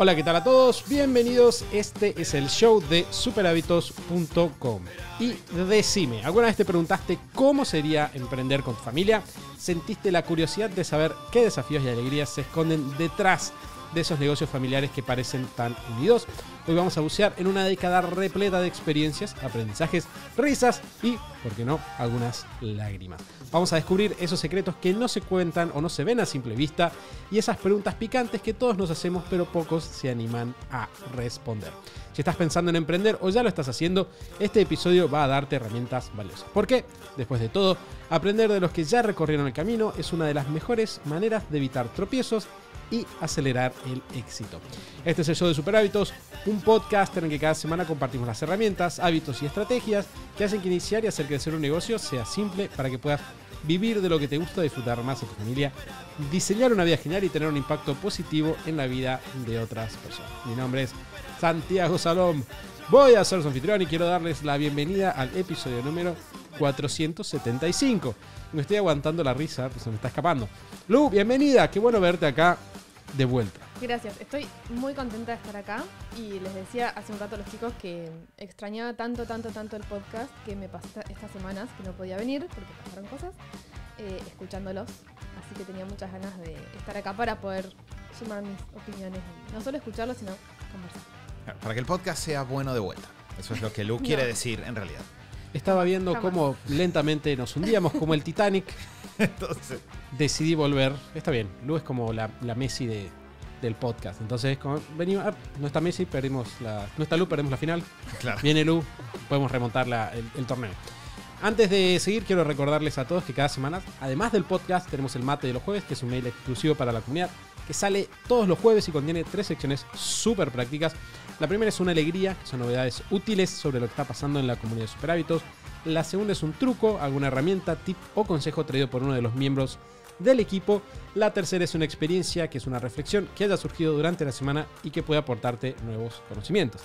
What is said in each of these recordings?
Hola, ¿qué tal a todos? Bienvenidos. Este es el show de superhábitos.com. Y decime, ¿alguna vez te preguntaste cómo sería emprender con tu familia? ¿Sentiste la curiosidad de saber qué desafíos y alegrías se esconden detrás de esos negocios familiares que parecen tan unidos. Hoy vamos a bucear en una década repleta de experiencias, aprendizajes, risas y, por qué no, algunas lágrimas. Vamos a descubrir esos secretos que no se cuentan o no se ven a simple vista y esas preguntas picantes que todos nos hacemos pero pocos se animan a responder. Si estás pensando en emprender o ya lo estás haciendo, este episodio va a darte herramientas valiosas. Porque, después de todo, aprender de los que ya recorrieron el camino es una de las mejores maneras de evitar tropiezos y acelerar el éxito. Este es el show de Superhábitos, un podcast en el que cada semana compartimos las herramientas, hábitos y estrategias que hacen que iniciar y hacer crecer un negocio sea simple para que puedas vivir de lo que te gusta, disfrutar más de tu familia, diseñar una vida genial y tener un impacto positivo en la vida de otras personas. Mi nombre es Santiago Salom. Voy a ser su anfitrión y quiero darles la bienvenida al episodio número 475. Me estoy aguantando la risa, se me está escapando. Lu, bienvenida, qué bueno verte acá de vuelta. Gracias, estoy muy contenta de estar acá y les decía hace un rato a los chicos que extrañaba tanto, tanto, tanto el podcast que me pasé estas semanas que no podía venir porque pasaron cosas, eh, escuchándolos. Así que tenía muchas ganas de estar acá para poder sumar mis opiniones, no solo escucharlos, sino conversar. Para que el podcast sea bueno de vuelta. Eso es lo que Lu quiere decir en realidad. Estaba viendo cómo lentamente nos hundíamos, como el Titanic. Entonces. Decidí volver. Está bien, Lu es como la, Messi de, del podcast. Entonces, como venimos, ah, no está Messi, perdimos la. No está Lu, perdimos la final. Viene Lu, podemos remontar el, el torneo. Antes de seguir, quiero recordarles a todos que cada semana, además del podcast, tenemos el mate de los jueves, que es un mail exclusivo para la comunidad, que sale todos los jueves y contiene tres secciones súper prácticas la primera es una alegría, que son novedades útiles sobre lo que está pasando en la comunidad de superhábitos. La segunda es un truco, alguna herramienta, tip o consejo traído por uno de los miembros del equipo. La tercera es una experiencia, que es una reflexión que haya surgido durante la semana y que puede aportarte nuevos conocimientos.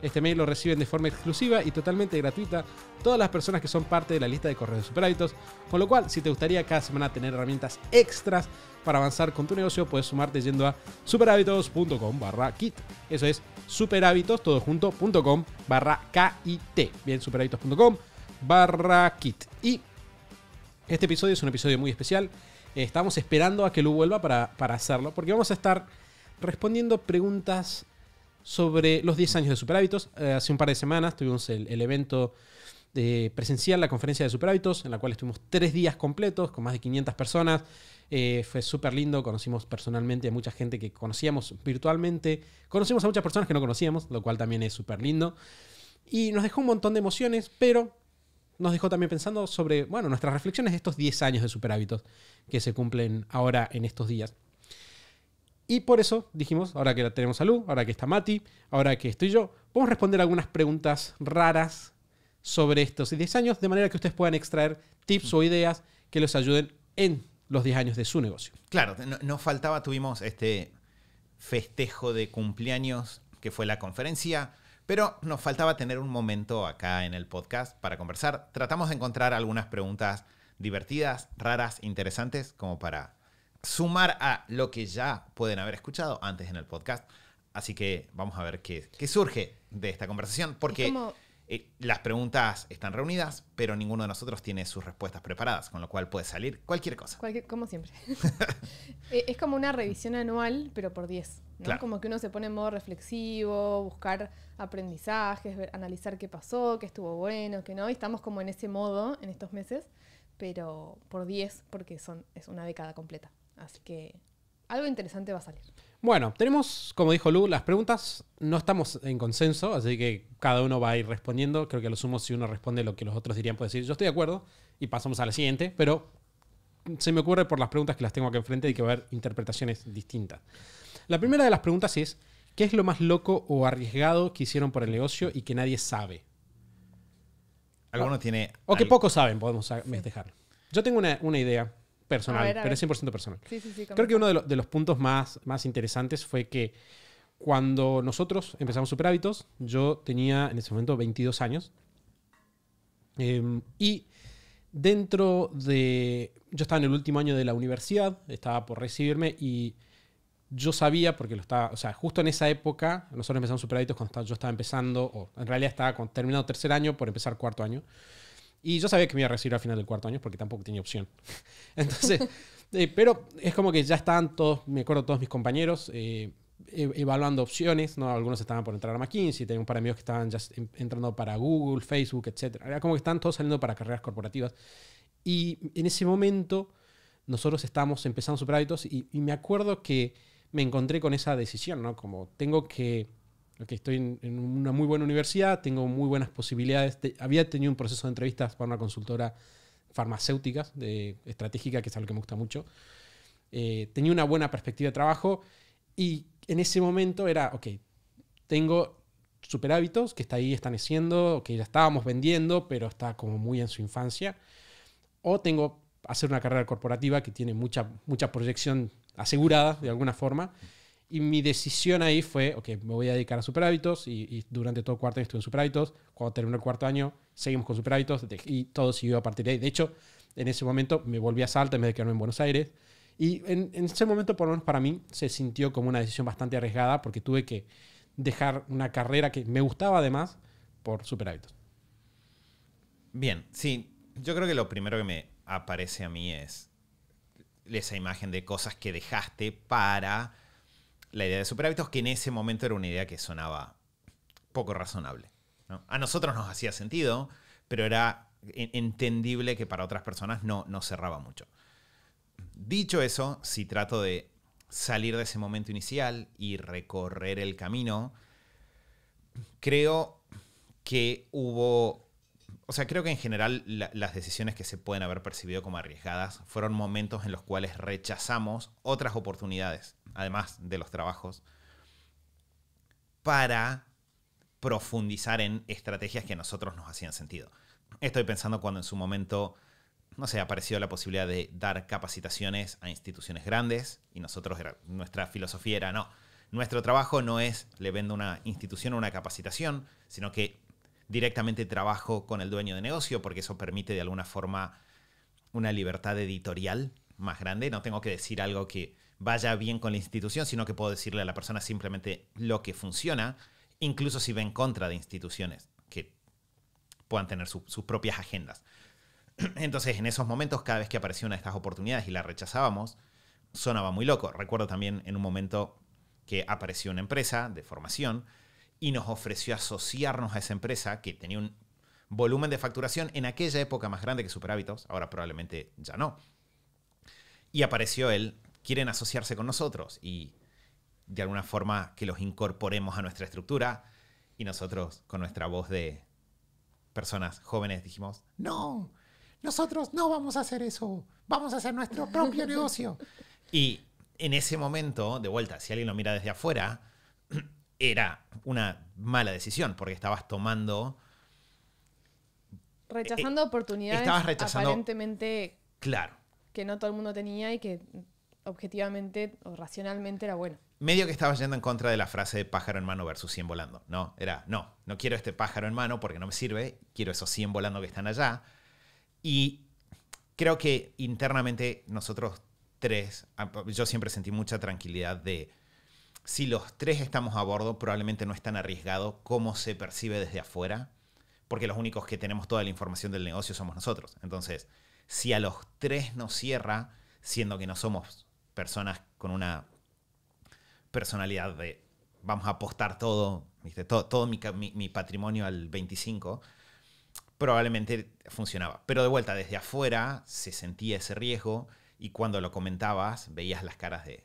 Este mail lo reciben de forma exclusiva y totalmente gratuita todas las personas que son parte de la lista de correos de superhábitos, con lo cual si te gustaría cada semana tener herramientas extras para avanzar con tu negocio, puedes sumarte yendo a superhábitos.com barra kit. Eso es superhábitos, todo junto.com barra KIT. Bien, superhábitos.com barra kit. Y este episodio es un episodio muy especial. Eh, estamos esperando a que Lu vuelva para, hacerlo, porque vamos a estar respondiendo preguntas sobre los 10 años de Superhábitos. Eh, hace un par de semanas tuvimos el evento de presenciar la conferencia de Superhábitos, en la cual estuvimos tres días completos con más de 500 personas. Eh, fue súper lindo, conocimos personalmente a mucha gente que conocíamos virtualmente, conocimos a muchas personas que no conocíamos, lo cual también es súper lindo. Y nos dejó un montón de emociones, pero nos dejó también pensando sobre, bueno, nuestras reflexiones de estos 10 años de superhábitos que se cumplen ahora en estos días. Y por eso dijimos, ahora que tenemos salud ahora que está Mati, ahora que estoy yo, podemos responder algunas preguntas raras sobre estos 10 años, de manera que ustedes puedan extraer tips mm. o ideas que les ayuden en los 10 años de su negocio. Claro, nos faltaba, tuvimos este festejo de cumpleaños que fue la conferencia, pero nos faltaba tener un momento acá en el podcast para conversar. Tratamos de encontrar algunas preguntas divertidas, raras, interesantes, como para sumar a lo que ya pueden haber escuchado antes en el podcast. Así que vamos a ver qué, surge de esta conversación, porque... Eh, las preguntas están reunidas, pero ninguno de nosotros tiene sus respuestas preparadas, con lo cual puede salir cualquier cosa. como siempre. Eh, es como una revisión anual, pero por 10. ¿no? Como que uno se pone en modo reflexivo, buscar aprendizajes, analizar qué pasó, qué estuvo bueno, qué no. Y estamos como en ese modo en estos meses, pero por 10, porque son, es una década completa. Así que algo interesante va a salir. Bueno, tenemos, como dijo Lu, las preguntas. No estamos en consenso, así que cada uno va a ir respondiendo. Creo que a lo sumo, si uno responde lo que los otros dirían, puede decir, yo estoy de acuerdo, y pasamos a la siguiente. Pero se me ocurre por las preguntas que las tengo aquí enfrente y que va a haber interpretaciones distintas. La primera de las preguntas es, ¿qué es lo más loco o arriesgado que hicieron por el negocio y que nadie sabe? Alguno tiene... O que pocos saben, podemos dejar. Yo tengo una idea personal, pero es 100% personal. Creo que uno de, los puntos más, más interesantes fue que cuando nosotros empezamos Superhábitos, yo tenía en ese momento 22 años. Em, y dentro de... Yo estaba en el último año de la universidad, estaba por recibirme y yo sabía, porque lo estaba, o sea, justo en esa época, nosotros empezamos Superhábitos cuando yo estaba empezando, o en realidad estaba con, terminado tercer año por empezar cuarto año. Y yo sabía que me iba a recibir al final del cuarto año porque tampoco tenía opción. Entonces, eh, pero es como que ya estaban todos, me acuerdo todos mis compañeros, eh, e-, evaluando opciones, ¿no? Algunos estaban por entrar a McKinsey, tenía un par de amigos que estaban ya entrando para Google, Facebook, etc. Era como que estaban todos saliendo para carreras corporativas. Y en ese momento nosotros estábamos empezando super y, y me acuerdo que me encontré con esa decisión, ¿no? Como tengo que estoy en, una muy buena universidad, tengo muy buenas posibilidades. había tenido un proceso de entrevistas para una consultora farmacéutica, de, estratégica, que es algo que me gusta mucho. Eh, tenía una buena perspectiva de trabajo y en ese momento era, ok, tengo superhábitos que está ahí estaneciendo, que ya estábamos vendiendo, pero está como muy en su infancia. O tengo hacer una carrera corporativa que tiene mucha, mucha proyección asegurada de alguna forma y mi decisión ahí fue, ok, me voy a dedicar a superhábitos y, durante todo el cuarto año estuve en superhábitos. Cuando terminó el cuarto año, seguimos con superhábitos y todo siguió a partir de ahí. De hecho, en ese momento me volví a Salta en vez de en Buenos Aires. Y en, en ese momento, por lo menos para mí, se sintió como una decisión bastante arriesgada porque tuve que dejar una carrera que me gustaba además por superhábitos. Bien, sí, yo creo que lo primero que me aparece a mí es esa imagen de cosas que dejaste para la idea de superhábitos, que en ese momento era una idea que sonaba poco razonable. A nosotros nos hacía sentido, pero era entendible que para otras personas no, no cerraba mucho. Dicho eso, si trato de salir de ese momento inicial y recorrer el camino, creo que hubo, o sea, creo que en general las decisiones que se pueden haber percibido como arriesgadas fueron momentos en los cuales rechazamos otras oportunidades además de los trabajos, para profundizar en estrategias que a nosotros nos hacían sentido. Estoy pensando cuando en su momento, no sé, apareció la posibilidad de dar capacitaciones a instituciones grandes y nosotros, era, nuestra filosofía era, no, nuestro trabajo no es le vendo una institución una capacitación, sino que directamente trabajo con el dueño de negocio porque eso permite de alguna forma una libertad editorial más grande. No tengo que decir algo que vaya bien con la institución, sino que puedo decirle a la persona simplemente lo que funciona, incluso si va en contra de instituciones que puedan tener sus propias agendas. Entonces, en esos momentos, cada vez que apareció una de estas oportunidades y la rechazábamos, sonaba muy loco. Recuerdo también en un momento que apareció una empresa de formación y nos ofreció asociarnos a esa empresa que tenía un volumen de facturación en aquella época más grande que Superhábitos, ahora probablemente ya no. Y apareció él quieren asociarse con nosotros y de alguna forma que los incorporemos a nuestra estructura. Y nosotros, con nuestra voz de personas jóvenes, dijimos, no, nosotros no vamos a hacer eso, vamos a hacer nuestro propio negocio. Y en ese momento, de vuelta, si alguien lo mira desde afuera, era una mala decisión porque estabas tomando... Eh, rechazando eh, oportunidades. Estabas Aparentemente... Claro. Que no todo el mundo tenía y que objetivamente o racionalmente era bueno. Medio que estaba yendo en contra de la frase de pájaro en mano versus 100 volando. No, era, no, no quiero este pájaro en mano porque no me sirve, quiero esos 100 volando que están allá. Y creo que internamente nosotros tres, ah, yo siempre sentí mucha tranquilidad de, si los tres estamos a bordo, probablemente no es tan arriesgado como se percibe desde afuera, porque los únicos que tenemos toda la información del negocio somos nosotros. Entonces, si a los tres nos cierra, siendo que no somos personas con una personalidad de vamos a apostar todo, ¿viste? todo, todo mi, patrimonio al 25, probablemente funcionaba. Pero de vuelta, desde afuera se sentía ese riesgo y cuando lo comentabas veías las caras de,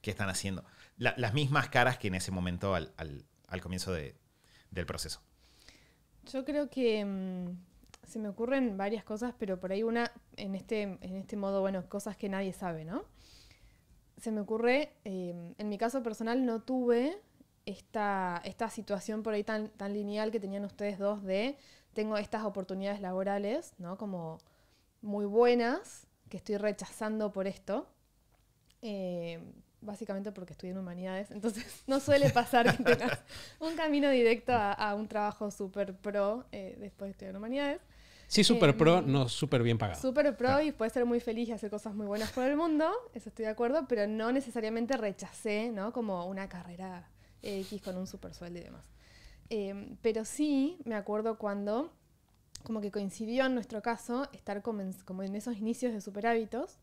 ¿qué están haciendo? las mismas caras que en ese momento al, comienzo del proceso. Yo creo que mm, se me ocurren varias cosas, pero por ahí una, en este, en este modo, bueno, cosas que nadie sabe, ¿no? se me ocurre, em, en mi caso personal no tuve esta, esta situación por ahí tan, tan lineal que tenían ustedes dos de tengo estas oportunidades laborales, ¿no? Como muy buenas, que estoy rechazando por esto. Em, básicamente porque estudié en humanidades, entonces no suele pasar un camino directo a, un trabajo súper pro eh, después de estudiar en humanidades. Sí, súper pro, no súper bien pagado. Súper pro y puede ser muy feliz y hacer cosas muy buenas por el mundo, eso estoy de acuerdo, pero no necesariamente rechacé, ¿no? Como una carrera X con un super sueldo y demás. Em, pero sí me acuerdo cuando, como que coincidió en nuestro caso, estar como en, esos inicios de super hábitos.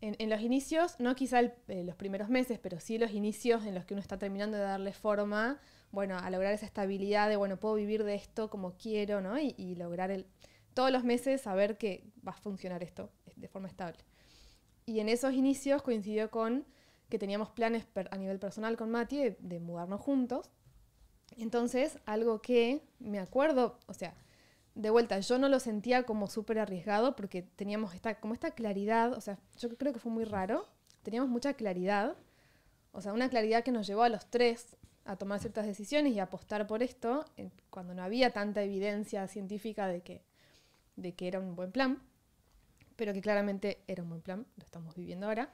En, los inicios, no quizá eh, los primeros meses, pero sí los inicios en los que uno está terminando de darle forma, bueno, a lograr esa estabilidad de, bueno, puedo vivir de esto como quiero, ¿no? Y, y lograr el, todos los meses saber que va a funcionar esto de forma estable. Y en esos inicios coincidió con que teníamos planes a nivel personal con Mati de, mudarnos juntos. Entonces, algo que me acuerdo, o sea, de vuelta, yo no lo sentía como súper arriesgado porque teníamos esta, como esta claridad, o sea, yo creo que fue muy raro, teníamos mucha claridad, o sea, una claridad que nos llevó a los tres a tomar ciertas decisiones y apostar por esto, eh, cuando no había tanta evidencia científica de que de que era un buen plan, pero que claramente era un buen plan, lo estamos viviendo ahora,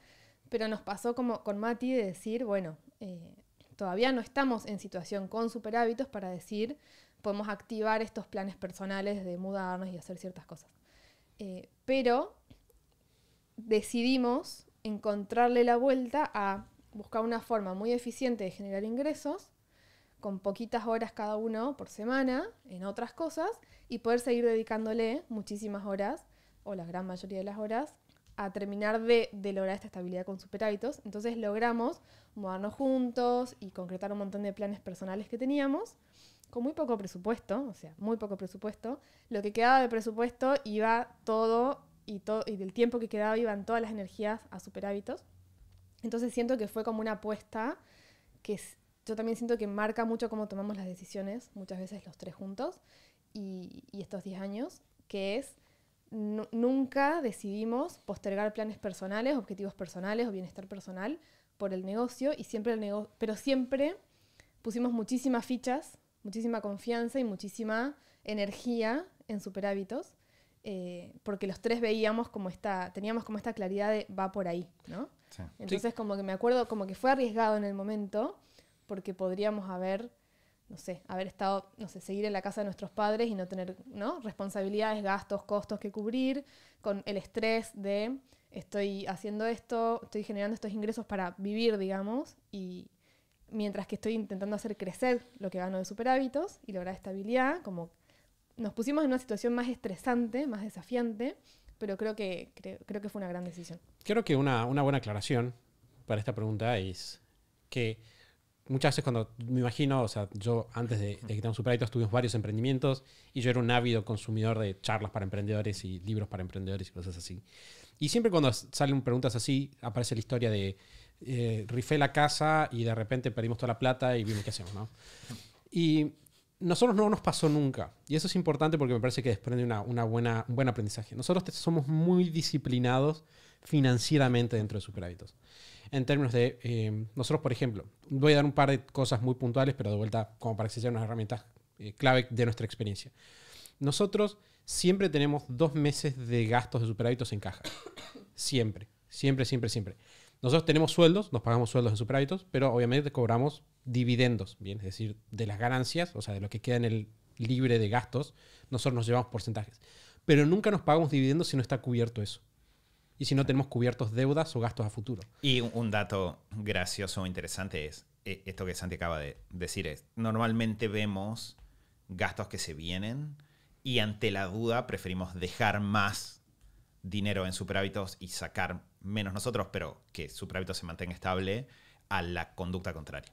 pero nos pasó como con Mati de decir, bueno, eh, todavía no estamos en situación con superhábitos para decir, podemos activar estos planes personales de mudarnos y hacer ciertas cosas. Eh, pero decidimos encontrarle la vuelta a buscar una forma muy eficiente de generar ingresos con poquitas horas cada uno por semana en otras cosas y poder seguir dedicándole muchísimas horas o la gran mayoría de las horas a terminar de, lograr esta estabilidad con superhábitos. Entonces logramos mudarnos juntos y concretar un montón de planes personales que teníamos con muy poco presupuesto, o sea, muy poco presupuesto. Lo que quedaba de presupuesto iba todo y, y del tiempo que quedaba iban todas las energías a superhábitos. Entonces siento que fue como una apuesta que yo también siento que marca mucho cómo tomamos las decisiones, muchas veces los tres juntos, y, estos 10 años, que es nunca decidimos postergar planes personales, objetivos personales o bienestar personal por el negocio, y siempre pero siempre pusimos muchísimas fichas, muchísima confianza y muchísima energía en superhábitos. Eh, porque los tres veíamos como esta, teníamos como esta claridad de va por ahí, ¿no? Entonces como que me acuerdo, como que fue arriesgado en el momento, porque podríamos haber, no sé, haber estado, no sé, seguir en la casa de nuestros padres y no tener, Responsabilidades, gastos, costos que cubrir, con el estrés de estoy haciendo esto, estoy generando estos ingresos para vivir, digamos, y mientras que estoy intentando hacer crecer lo que gano de superhábitos y lograr estabilidad, como nos pusimos en una situación más estresante, más desafiante, pero creo que, creo que fue una gran decisión. Creo que una, una buena aclaración para esta pregunta es que muchas veces cuando me imagino, o sea, yo antes de, de que un superávit tuvimos varios emprendimientos y yo era un ávido consumidor de charlas para emprendedores y libros para emprendedores y cosas así. Y siempre cuando salen preguntas así, aparece la historia de eh, rifé la casa y de repente perdimos toda la plata y vimos qué hacemos, ¿no? Y nosotros no nos pasó nunca. Y eso es importante porque me parece que desprende una, buena, un buen aprendizaje. Nosotros somos muy disciplinados financieramente dentro de Superhábitos en términos de, eh, nosotros, por ejemplo, voy a dar un par de cosas muy puntuales, pero de vuelta, como para que se sean unas herramientas eh, clave de nuestra experiencia. Nosotros siempre tenemos dos meses de gastos de superávitos en caja. Siempre, siempre, siempre, siempre. Nosotros tenemos sueldos, nos pagamos sueldos en superávitos, pero obviamente cobramos dividendos, bien, es decir, de las ganancias, o sea, de lo que queda en el libre de gastos, nosotros nos llevamos porcentajes. Pero nunca nos pagamos dividendos si no está cubierto eso y si no tenemos cubiertos deudas o gastos a futuro. Y un dato gracioso o interesante es eh, esto que Santi acaba de decir es, normalmente vemos gastos que se vienen y ante la duda preferimos dejar más dinero en superávitos y sacar menos nosotros, pero que superávito se mantenga estable a la conducta contraria.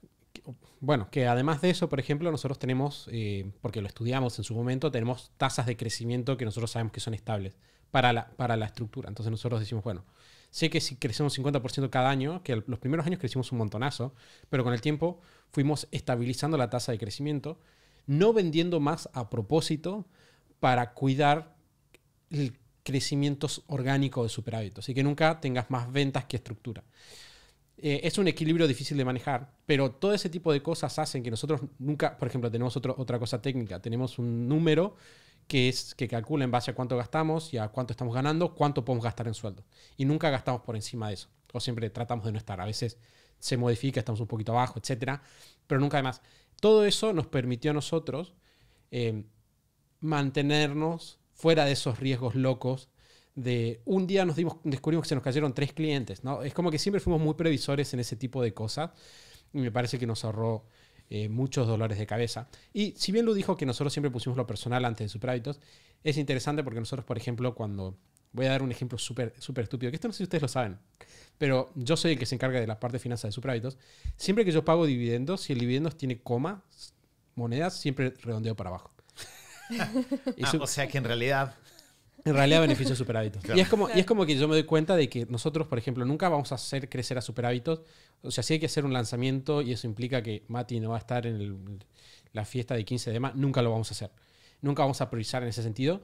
Bueno, que además de eso, por ejemplo, nosotros tenemos, eh, porque lo estudiamos en su momento, tenemos tasas de crecimiento que nosotros sabemos que son estables para la, para la estructura. Entonces nosotros decimos, bueno, sé que si crecemos 50% cada año, que los primeros años crecimos un montonazo, pero con el tiempo fuimos estabilizando la tasa de crecimiento, no vendiendo más a propósito para cuidar el crecimiento orgánico de superávit. Así que nunca tengas más ventas que estructura. Eh, es un equilibrio difícil de manejar, pero todo ese tipo de cosas hacen que nosotros nunca, por ejemplo, tenemos otro, otra cosa técnica, tenemos un número que es que calcula en base a cuánto gastamos y a cuánto estamos ganando, cuánto podemos gastar en sueldo. Y nunca gastamos por encima de eso. O siempre tratamos de no estar. A veces se modifica, estamos un poquito abajo, etc. Pero nunca además. Todo eso nos permitió a nosotros eh, mantenernos fuera de esos riesgos locos de un día nos dimos, descubrimos que se nos cayeron tres clientes. ¿no? Es como que siempre fuimos muy previsores en ese tipo de cosas y me parece que nos ahorró eh, muchos dolores de cabeza. Y si bien lo dijo que nosotros siempre pusimos lo personal antes de superhábitos, es interesante porque nosotros, por ejemplo, cuando... Voy a dar un ejemplo súper súper estúpido, que esto no sé si ustedes lo saben, pero yo soy el que se encarga de la parte de finanzas de superhábitos. Siempre que yo pago dividendos, si el dividendo tiene coma, monedas, siempre redondeo para abajo. Ah, o sea que en realidad en realidad beneficio superhábitos. Y, es como, y es como que yo me doy cuenta de que nosotros, por ejemplo, nunca vamos a hacer crecer a superhábitos. O sea, si hay que hacer un lanzamiento y eso implica que Mati no va a estar en la fiesta de 15 de mayo, nunca lo vamos a hacer. Nunca vamos a priorizar en ese sentido,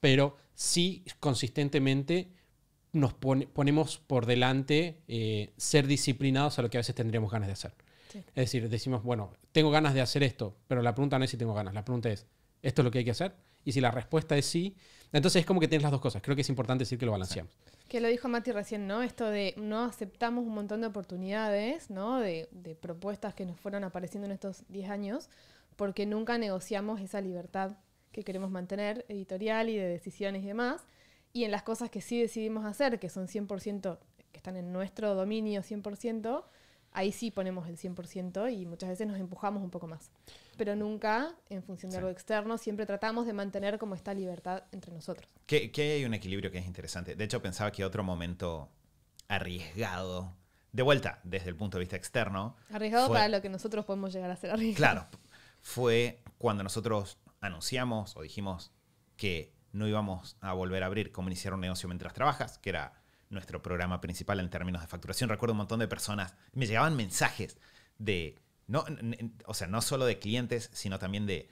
pero sí consistentemente nos ponemos por delante eh, ser disciplinados a lo que a veces tendríamos ganas de hacer. Es decir, decimos, bueno, tengo ganas de hacer esto, pero la pregunta no es si tengo ganas, la pregunta es, ¿esto es lo que hay que hacer? Y si la respuesta es sí, entonces es como que tienes las dos cosas. Creo que es importante decir que lo balanceamos. Que lo dijo Mati recién, ¿no? Esto de no aceptamos un montón de oportunidades, ¿no? De, de propuestas que nos fueron apareciendo en estos 10 años, porque nunca negociamos esa libertad que queremos mantener editorial y de decisiones y demás. Y en las cosas que sí decidimos hacer, que son 100%, que están en nuestro dominio 100%, ahí sí ponemos el 100% y muchas veces nos empujamos un poco más pero nunca en función de algo externo. Siempre tratamos de mantener como esta libertad entre nosotros. Que, hay un equilibrio que es interesante. De hecho, pensaba que otro momento arriesgado, de vuelta, desde el punto de vista externo. Arriesgado para lo que nosotros podemos llegar a ser arriesgado Claro, fue cuando nosotros anunciamos o dijimos que no íbamos a volver a abrir cómo iniciar un negocio mientras trabajas, que era nuestro programa principal en términos de facturación. Recuerdo un montón de personas, me llegaban mensajes de no, o sea, no solo de clientes, sino también de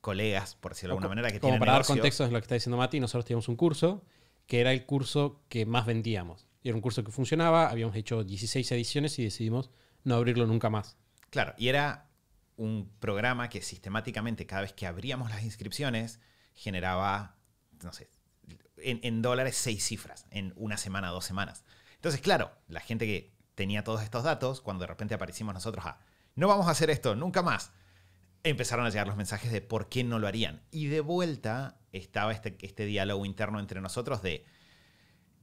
colegas, por decirlo de alguna manera, que como para dar contexto es lo que está diciendo Mati, nosotros teníamos un curso que era el curso que más vendíamos. Y Era un curso que funcionaba, habíamos hecho 16 ediciones y decidimos no abrirlo nunca más. Claro, y era un programa que sistemáticamente, cada vez que abríamos las inscripciones, generaba, no sé, en, en dólares seis cifras, en una semana, dos semanas. Entonces, claro, la gente que tenía todos estos datos, cuando de repente aparecimos nosotros a no vamos a hacer esto, nunca más. Empezaron a llegar los mensajes de por qué no lo harían. Y de vuelta estaba este, este, diálogo interno entre nosotros de,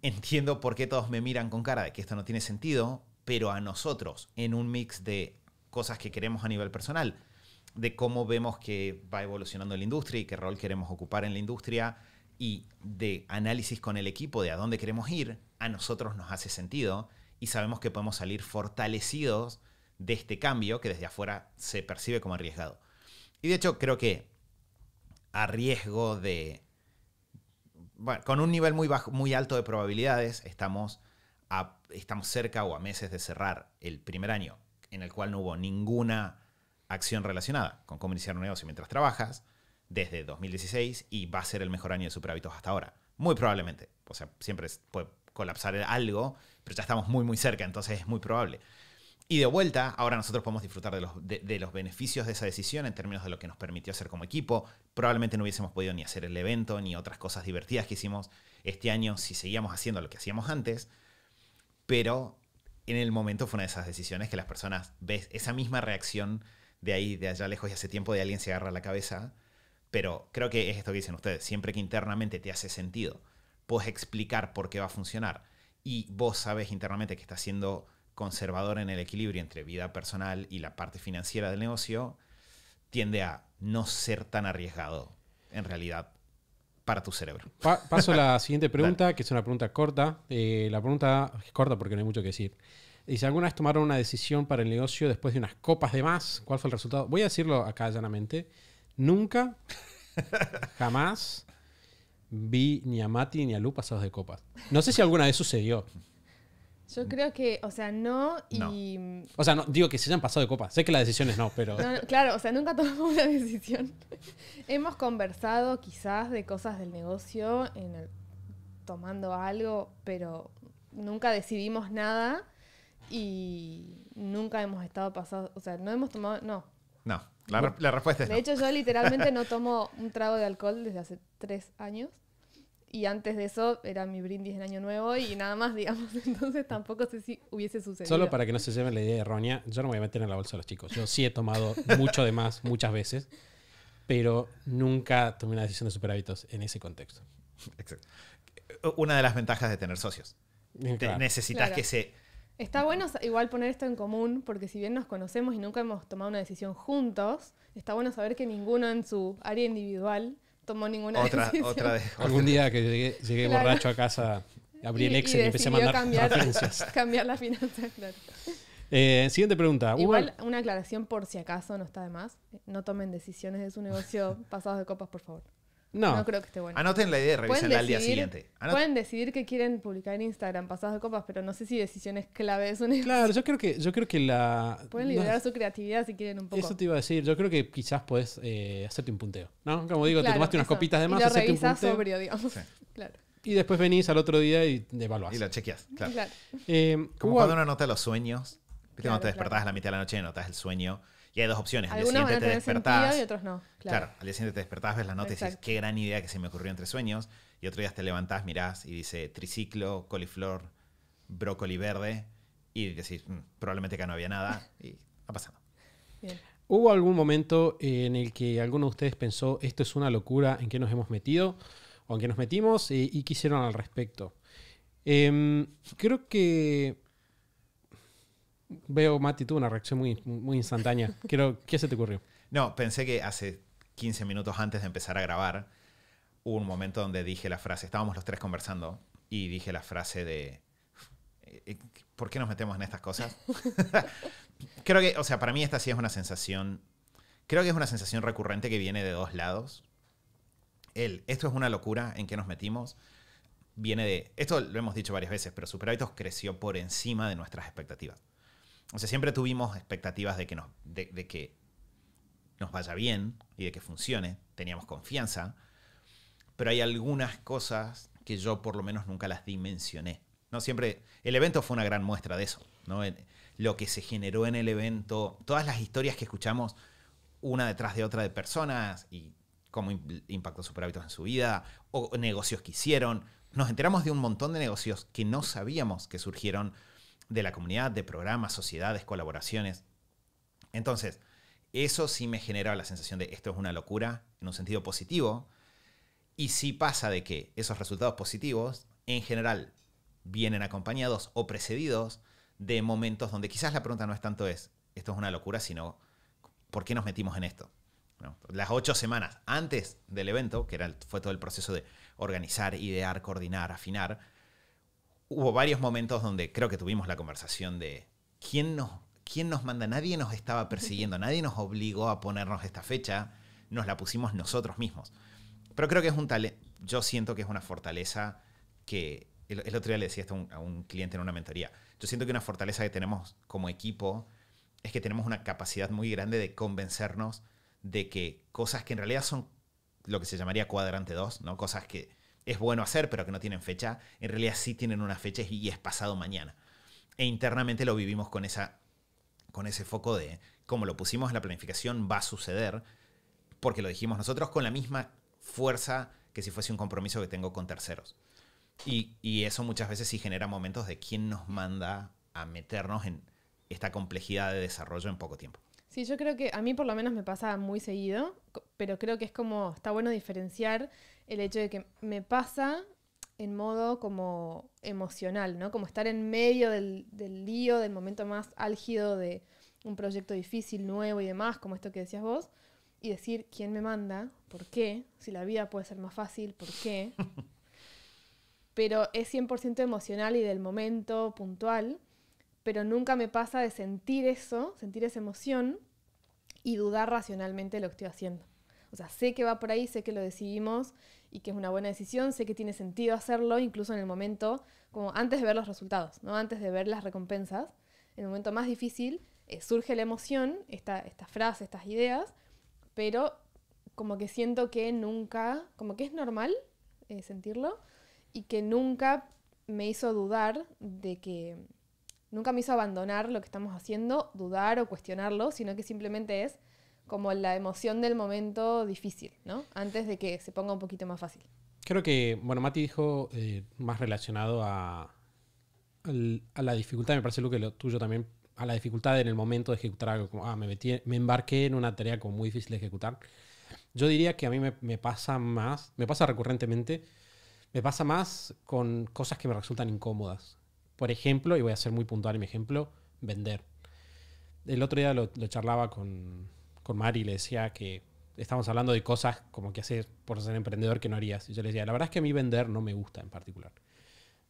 entiendo por qué todos me miran con cara de que esto no tiene sentido, pero a nosotros, en un mix de cosas que queremos a nivel personal, de cómo vemos que va evolucionando la industria y qué rol queremos ocupar en la industria, y de análisis con el equipo de a dónde queremos ir, a nosotros nos hace sentido y sabemos que podemos salir fortalecidos de este cambio que desde afuera se percibe como arriesgado. Y de hecho creo que a riesgo de... Bueno, con un nivel muy, bajo, muy alto de probabilidades estamos, estamos cerca o a meses de cerrar el primer año en el cual no hubo ninguna acción relacionada con cómo iniciar un negocio mientras trabajas desde 2016 y va a ser el mejor año de superhábitos hasta ahora. Muy probablemente. O sea, siempre puede colapsar algo, pero ya estamos muy, muy cerca, entonces es muy probable. Y de vuelta, ahora nosotros podemos disfrutar de los, de, los, beneficios de esa decisión en términos de lo que nos permitió hacer como equipo. Probablemente no hubiésemos podido ni hacer el evento ni otras cosas divertidas que hicimos este año si seguíamos haciendo lo que hacíamos antes. Pero en el momento fue una de esas decisiones que las personas ves esa misma reacción de ahí, de allá lejos y hace tiempo de alguien se agarra la cabeza. Pero creo que es esto que dicen ustedes. Siempre que internamente te hace sentido, puedes explicar por qué va a funcionar y vos sabes internamente que está siendo conservador en el equilibrio entre vida personal y la parte financiera del negocio, tiende a no ser tan arriesgado, en realidad, para tu cerebro. paso a la siguiente pregunta, que es una pregunta corta. Eh, la pregunta es corta porque no hay mucho que decir. Dice, ¿alguna vez tomaron una decisión para el negocio después de unas copas de más? ¿Cuál fue el resultado? Voy a decirlo acá llanamente. Nunca, jamás vi ni a Mati ni a Lu pasados de copas. No sé si alguna vez sucedió. Yo creo que, o sea, no y. Mm, o sea, no, digo que se hayan pasado de copa. Sé que la decisión es no, pero. claro, o sea, nunca tomamos una decisión. Hemos conversado quizás de cosas del negocio, en tomando algo, pero nunca decidimos nada y nunca hemos estado pasados. O sea, no hemos tomado. No. No, la, la respuesta es. De hecho, yo literalmente no tomo un trago de alcohol desde hace tres años. Y antes de eso era mi brindis en año nuevo y nada más, digamos. Entonces tampoco sé si hubiese sucedido. Solo para que no se lleven la idea errónea, yo no me voy a meter en la bolsa a los chicos. Yo sí he tomado mucho de más muchas veces, pero nunca tomé una decisión de hábitos en ese contexto. Exacto. Una de las ventajas de tener socios. Eh, necesitas que se... Está bueno igual poner esto en común, porque si bien nos conocemos y nunca hemos tomado una decisión juntos, está bueno saber que ninguno en su área individual tomó ninguna otra, decisión. Otra vez. Algún día que llegué, borracho a casa, abrí el Excel y, empecé a mandar cambiar, referencias. cambiar las finanzas, eh, siguiente pregunta. Igual una aclaración por si acaso no está de más. No tomen decisiones de su negocio pasados de copas, por favor. No. No creo que esté bueno. Anoten la idea y revísenla al día siguiente. pueden decidir que quieren publicar en Instagram, pasados de copas, pero no sé si decisiones clave son esas. Claro, yo creo que, yo creo que la. Pueden liberar su creatividad si quieren un poco. Eso te iba a decir. Yo creo que quizás puedes eh, hacerte un punteo. ¿No? Como digo, te tomaste unas copitas de más, y un punteo. sobrio, digamos. Claro. Y después venís al otro día y evaluás. Y lo chequeas, claro. claro. Eh, Como cuando uno anota los sueños. que cuando te despertás a la mitad de la noche y notas el sueño y hay dos opciones. Al día siguiente te despertás. y otros no. Claro. al día siguiente te despertás, ves la nota y dices, qué gran idea que se me ocurrió entre sueños. Y otro día te levantás, mirás y dice triciclo, coliflor, brócoli verde. Y decís, mm, probablemente que no había nada. Y ha pasado. ¿Hubo algún momento en el que alguno de ustedes pensó, esto es una locura, en qué nos hemos metido? ¿O en qué nos metimos? Eh, ¿Y, qué hicieron al respecto? Em, creo que veo, Mati, tú una reacción muy, muy instantánea. ¿Qué se te ocurrió? No, pensé que hace 15 minutos antes de empezar a grabar, hubo un momento donde dije la frase, estábamos los tres conversando, y dije la frase de, eh, eh, ¿por qué nos metemos en estas cosas? creo que, o sea, para mí esta sí es una sensación, creo que es una sensación recurrente que viene de dos lados. El, esto es una locura en que nos metimos, viene de, esto lo hemos dicho varias veces, pero Superhábitos creció por encima de nuestras expectativas o sea, siempre tuvimos expectativas de que, nos, de, que nos vaya bien y de que funcione, teníamos confianza, pero hay algunas cosas que yo por lo menos nunca las dimensioné. ¿no? Siempre, el evento fue una gran muestra de eso, lo que se generó en el evento, todas las historias que escuchamos una detrás de otra de personas y cómo impactó sus en su vida, o negocios que hicieron. Nos enteramos de un montón de negocios que no sabíamos que surgieron de la comunidad, de programas, sociedades, colaboraciones. Entonces, eso sí me genera la sensación de esto es una locura en un sentido positivo. Y sí pasa de que esos resultados positivos, en general, vienen acompañados o precedidos de momentos donde quizás la pregunta no es tanto es, esto es una locura, sino, ¿por qué nos metimos en esto? Las ocho semanas antes del evento, que fue todo el proceso de organizar, idear, coordinar, afinar, hubo varios momentos donde creo que tuvimos la conversación de quién nos, quién nos manda, nadie nos estaba persiguiendo, nadie nos obligó a ponernos esta fecha, nos la pusimos nosotros mismos. Pero creo que es un talento, yo siento que es una fortaleza que, el, otro día le decía esto a un, cliente en una mentoría, yo siento que una fortaleza que tenemos como equipo es que tenemos una capacidad muy grande de convencernos de que cosas que en realidad son lo que se llamaría cuadrante 2, ¿no? cosas que es bueno hacer, pero que no tienen fecha, en realidad sí tienen una fecha y es pasado mañana. E internamente lo vivimos con, esa, con ese foco de, cómo lo pusimos en la planificación, va a suceder, porque lo dijimos nosotros con la misma fuerza que si fuese un compromiso que tengo con terceros. Y, y eso muchas veces sí genera momentos de quién nos manda a meternos en esta complejidad de desarrollo en poco tiempo. Sí, yo creo que a mí por lo menos me pasa muy seguido, pero creo que es como, está bueno diferenciar el hecho de que me pasa en modo como emocional, ¿no? Como estar en medio del, del lío, del momento más álgido de un proyecto difícil, nuevo y demás, como esto que decías vos, y decir quién me manda, por qué, si la vida puede ser más fácil, por qué. pero es 100% emocional y del momento puntual, pero nunca me pasa de sentir eso, sentir esa emoción y dudar racionalmente de lo que estoy haciendo. O sea, sé que va por ahí, sé que lo decidimos y que es una buena decisión, sé que tiene sentido hacerlo incluso en el momento, como antes de ver los resultados, ¿no? antes de ver las recompensas, en el momento más difícil eh, surge la emoción, esta, frase, estas ideas, pero como que siento que nunca, como que es normal eh, sentirlo y que nunca me hizo dudar de que, nunca me hizo abandonar lo que estamos haciendo, dudar o cuestionarlo, sino que simplemente es como la emoción del momento difícil, ¿no? Antes de que se ponga un poquito más fácil. Creo que, bueno, Mati dijo eh, más relacionado a, la dificultad, me parece lo que lo tuyo también, a la dificultad en el momento de ejecutar algo, ah, me, embarqué en una tarea como muy difícil de ejecutar. Yo diría que a mí me, pasa más, me pasa recurrentemente, me pasa más con cosas que me resultan incómodas. Por ejemplo, y voy a ser muy puntual en mi ejemplo, vender. El otro día lo charlaba con, con Mari, le decía que estamos hablando de cosas como que hacer por ser emprendedor que no harías. Y yo le decía, la verdad es que a mí vender no me gusta en particular.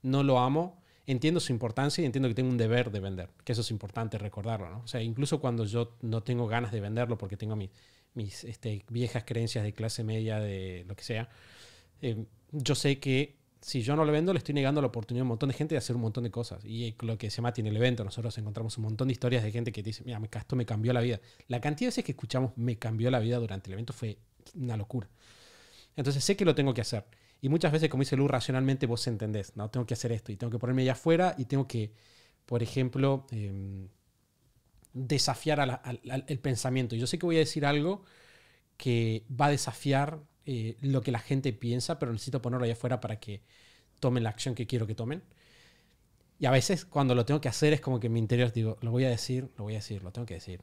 No lo amo, entiendo su importancia y entiendo que tengo un deber de vender, que eso es importante recordarlo, ¿no? O sea, incluso cuando yo no tengo ganas de venderlo porque tengo mis, mis este, viejas creencias de clase media, de lo que sea, eh, yo sé que si yo no lo vendo, le estoy negando la oportunidad a un montón de gente de hacer un montón de cosas. Y eh, lo que se llama tiene el evento, nosotros encontramos un montón de historias de gente que dice, mira, esto me cambió la vida. La cantidad de veces que escuchamos me cambió la vida durante el evento fue una locura. Entonces sé que lo tengo que hacer. Y muchas veces, como dice luz racionalmente vos entendés, no, tengo que hacer esto y tengo que ponerme allá afuera y tengo que, por ejemplo, em, desafiar el pensamiento. Yo sé que voy a decir algo que va a desafiar eh, lo que la gente piensa, pero necesito ponerlo allá afuera para que tomen la acción que quiero que tomen. Y a veces cuando lo tengo que hacer es como que en mi interior digo, lo voy a decir, lo voy a decir, lo tengo que decir.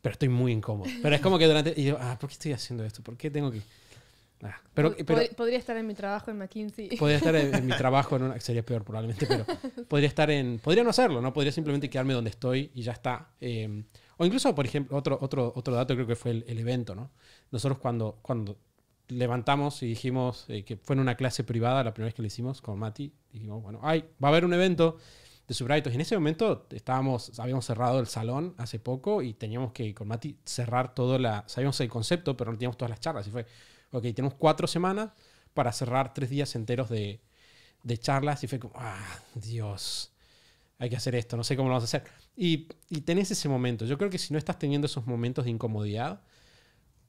Pero estoy muy incómodo. Pero es como que durante... Y digo, ah, ¿por qué estoy haciendo esto? ¿Por qué tengo que...? Ah, pero, podría estar en mi trabajo en McKinsey. Podría estar en, mi trabajo en una... Sería peor probablemente, pero podría estar en... Podría no hacerlo, ¿no? Podría simplemente quedarme donde estoy y ya está. Eh, o incluso, por ejemplo, otro, otro, otro dato creo que fue el, evento, ¿no? Nosotros cuando, cuando levantamos y dijimos eh, que fue en una clase privada, la primera vez que lo hicimos con Mati, dijimos, bueno, ay, va a haber un evento de subrayitos Y en ese momento estábamos, habíamos cerrado el salón hace poco y teníamos que con Mati cerrar todo la, sabíamos el concepto, pero no teníamos todas las charlas. Y fue, ok, tenemos cuatro semanas para cerrar tres días enteros de, de charlas y fue como, ah, Dios hay que hacer esto, no sé cómo lo vas a hacer. Y, tenés ese momento. Yo creo que si no estás teniendo esos momentos de incomodidad,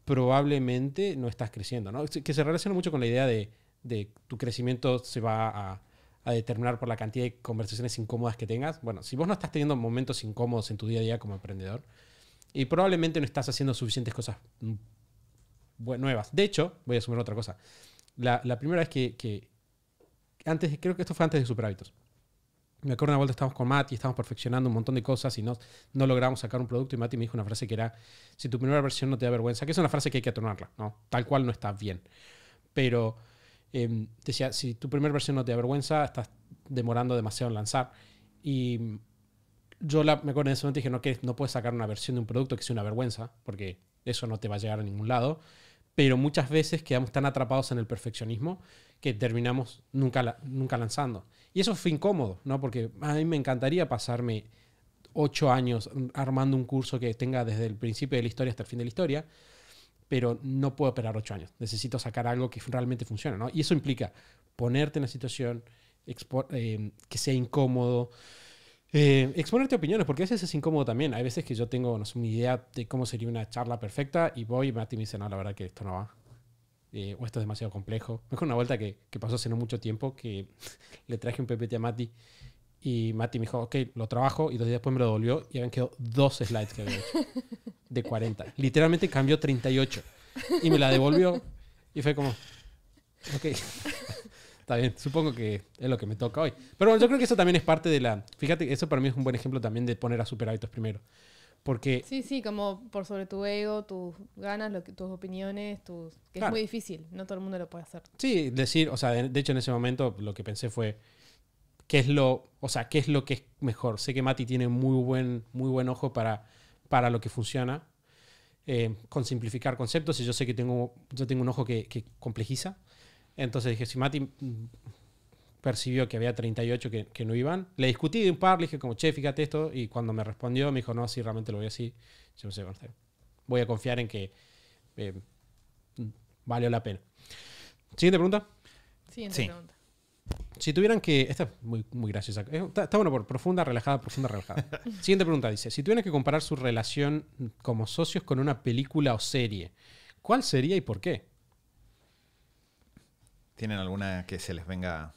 probablemente no estás creciendo, ¿no? Que se relaciona mucho con la idea de, de tu crecimiento se va a, determinar por la cantidad de conversaciones incómodas que tengas. Bueno, si vos no estás teniendo momentos incómodos en tu día a día como emprendedor, y probablemente no estás haciendo suficientes cosas mm, nuevas. De hecho, voy a sumar otra cosa. La, primera vez que, antes, creo que esto fue antes de Superhábitos me acuerdo una vuelta estábamos con Mati, estábamos perfeccionando un montón de cosas y no, no logramos sacar un producto y Mati me dijo una frase que era, si tu primera versión no te da vergüenza, que es una frase que hay que atornarla, ¿no? Tal cual no está bien. Pero em, decía, si tu primera versión no te da vergüenza, estás demorando demasiado en lanzar. Y yo me acuerdo en ese momento dije, no, que no puedes sacar una versión de un producto que sea una vergüenza, porque eso no te va a llegar a ningún lado. Pero muchas veces quedamos tan atrapados en el perfeccionismo que terminamos nunca, nunca lanzando. Y eso fue incómodo, ¿no? Porque a mí me encantaría pasarme ocho años armando un curso que tenga desde el principio de la historia hasta el fin de la historia, pero no puedo esperar ocho años. Necesito sacar algo que realmente funcione, ¿no? Y eso implica ponerte en la situación, em, que sea incómodo, eh, exponerte opiniones, porque a veces es incómodo también. Hay veces que yo tengo, una idea de cómo sería una charla perfecta y voy y me dice, no, la verdad que esto no va. Eh, o oh, esto es demasiado complejo. Mejor una vuelta que, que, pasó hace no mucho tiempo que le traje un PPT a Mati y Mati me dijo, ok, lo trabajo y dos días después me lo devolvió y habían quedado dos slides que hecho de 40. Literalmente cambió 38 y me la devolvió y fue como, ok, está bien, supongo que es lo que me toca hoy. Pero bueno, yo creo que eso también es parte de la, fíjate, eso para mí es un buen ejemplo también de poner a super hábitos primero. Porque... Sí, sí, como por sobre tu ego, tus ganas, tus opiniones, que es muy difícil, no todo el mundo lo puede hacer. Sí, decir, o sea, de, hecho en ese momento lo que pensé fue, ¿qué es lo, o sea, qué es lo que es mejor? Sé que Mati tiene muy buen, muy buen ojo para, para lo que funciona, eh, con simplificar conceptos, y yo sé que tengo, yo tengo un ojo que, que complejiza. Entonces dije, si Mati percibió que había 38 que, no iban. Le discutí de un par, le dije como, che, fíjate esto, y cuando me respondió me dijo, no, sí, realmente lo voy así. Yo no sé, voy a confiar en que eh, valió la pena. Siguiente pregunta. Siguiente pregunta. Si tuvieran que. Esta es muy, muy graciosa. Está, está, bueno por profunda, relajada, profunda, relajada. Siguiente pregunta dice: Si tuvieran que comparar su relación como socios con una película o serie, ¿cuál sería y por qué? ¿Tienen alguna que se les venga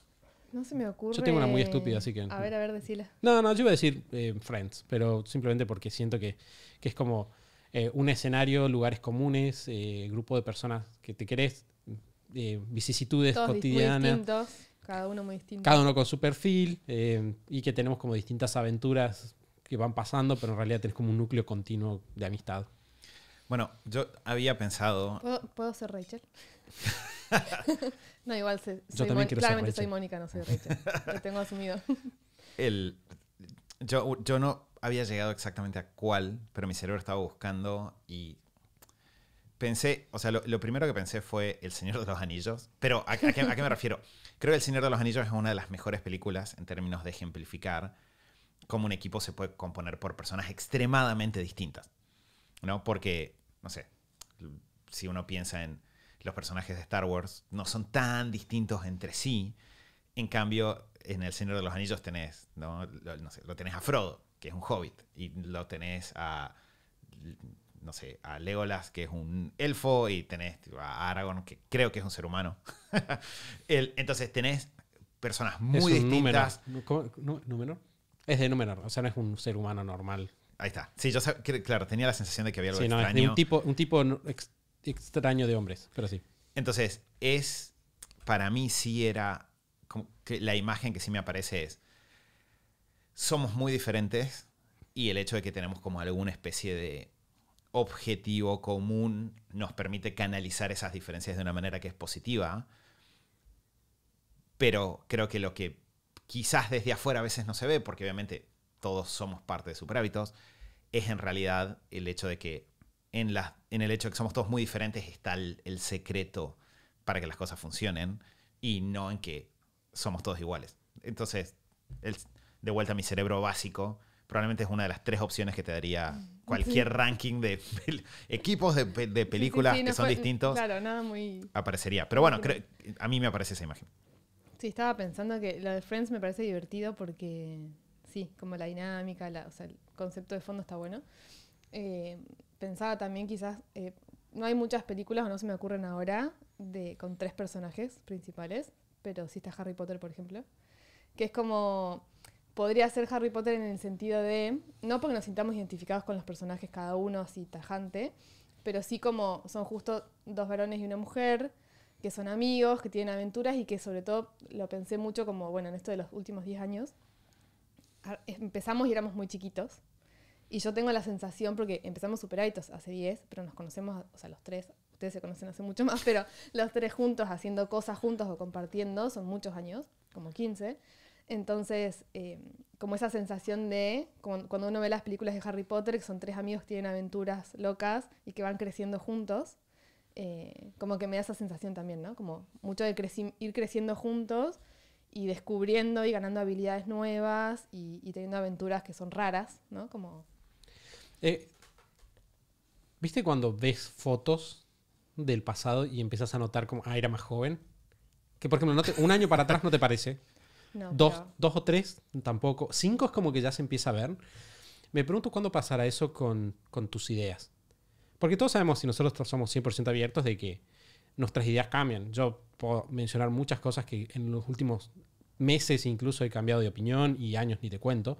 no se me ocurre. Yo tengo una muy estúpida, así que. A ver, a ver, decila. No, no, yo iba a decir eh, Friends, pero simplemente porque siento que, es como eh, un escenario, lugares comunes, eh, grupo de personas que te querés, vicisitudes cotidianas. cada uno muy distinto. Cada uno con su perfil y que tenemos como distintas aventuras que van pasando, pero en realidad tenés como un núcleo continuo de amistad. Bueno, yo había pensado. ¿Puedo, ¿puedo ser Rachel? no, igual claramente soy Mónica, no soy Lo tengo asumido. El, yo, yo no había llegado exactamente a cuál, pero mi cerebro estaba buscando y pensé, o sea, lo, primero que pensé fue El Señor de los Anillos. Pero ¿a, qué, ¿a, qué, me refiero? Creo que El Señor de los Anillos es una de las mejores películas en términos de ejemplificar cómo un equipo se puede componer por personas extremadamente distintas. ¿No? Porque, no sé, si uno piensa en los personajes de Star Wars no son tan distintos entre sí. En cambio, en El Señor de los Anillos tenés, ¿no? Lo, sé, lo tenés a Frodo, que es un hobbit, y lo tenés a, no sé, a Legolas, que es un elfo, y tenés a Aragorn, que creo que es un ser humano. entonces tenés personas muy distintas. ¿Número? Es de número, o sea, no es un ser humano normal. Ahí está. Sí, yo claro, tenía la sensación de que había algo extraño. un tipo, un tipo extraño de hombres, pero sí. Entonces, es, para mí sí era, que la imagen que sí me aparece es, somos muy diferentes y el hecho de que tenemos como alguna especie de objetivo común nos permite canalizar esas diferencias de una manera que es positiva, pero creo que lo que quizás desde afuera a veces no se ve, porque obviamente todos somos parte de superhábitos, es en realidad el hecho de que en, el hecho de que somos todos muy diferentes está el, secreto para que las cosas funcionen y no en que somos todos iguales. Entonces, de vuelta a mi cerebro básico, probablemente es una de las tres opciones que te daría mm, cualquier ranking de equipos de, películas que son distintos. Claro, nada muy... Aparecería. Pero bueno, a mí me aparece esa imagen. Sí, estaba pensando que lo de Friends me parece divertido porque, sí, como la dinámica, o sea, el concepto de fondo está bueno. Eh, pensaba también quizás, eh, no hay muchas películas o no se me ocurren ahora de, con tres personajes principales, pero sí está Harry Potter, por ejemplo, que es como, podría ser Harry Potter en el sentido de, no porque nos sintamos identificados con los personajes cada uno así tajante, pero sí como son justo dos varones y una mujer, que son amigos, que tienen aventuras y que sobre todo lo pensé mucho como, bueno, en esto de los últimos 10 años, empezamos y éramos muy chiquitos. Y yo tengo la sensación, porque empezamos hábitos hace 10, pero nos conocemos, o sea, los tres, ustedes se conocen hace mucho más, pero los tres juntos, haciendo cosas juntos o compartiendo, son muchos años, como 15. Entonces, em, como esa sensación de, cuando uno ve las películas de Harry Potter, que son tres amigos que tienen aventuras locas y que van creciendo juntos, eh, como que me da esa sensación también, ¿no? Como mucho de ir creciendo juntos y descubriendo y ganando habilidades nuevas y, teniendo aventuras que son raras, ¿no? Como eh, ¿Viste cuando ves fotos del pasado y empiezas a notar como, ah, era más joven? Que por un año para atrás no te parece. dos, o tres tampoco. Cinco es como que ya se empieza a ver. Me pregunto cuándo pasará eso con, con tus ideas. Porque todos sabemos, si nosotros somos 100% abiertos, de que nuestras ideas cambian. Yo puedo mencionar muchas cosas que en los últimos meses incluso he cambiado de opinión y años ni te cuento.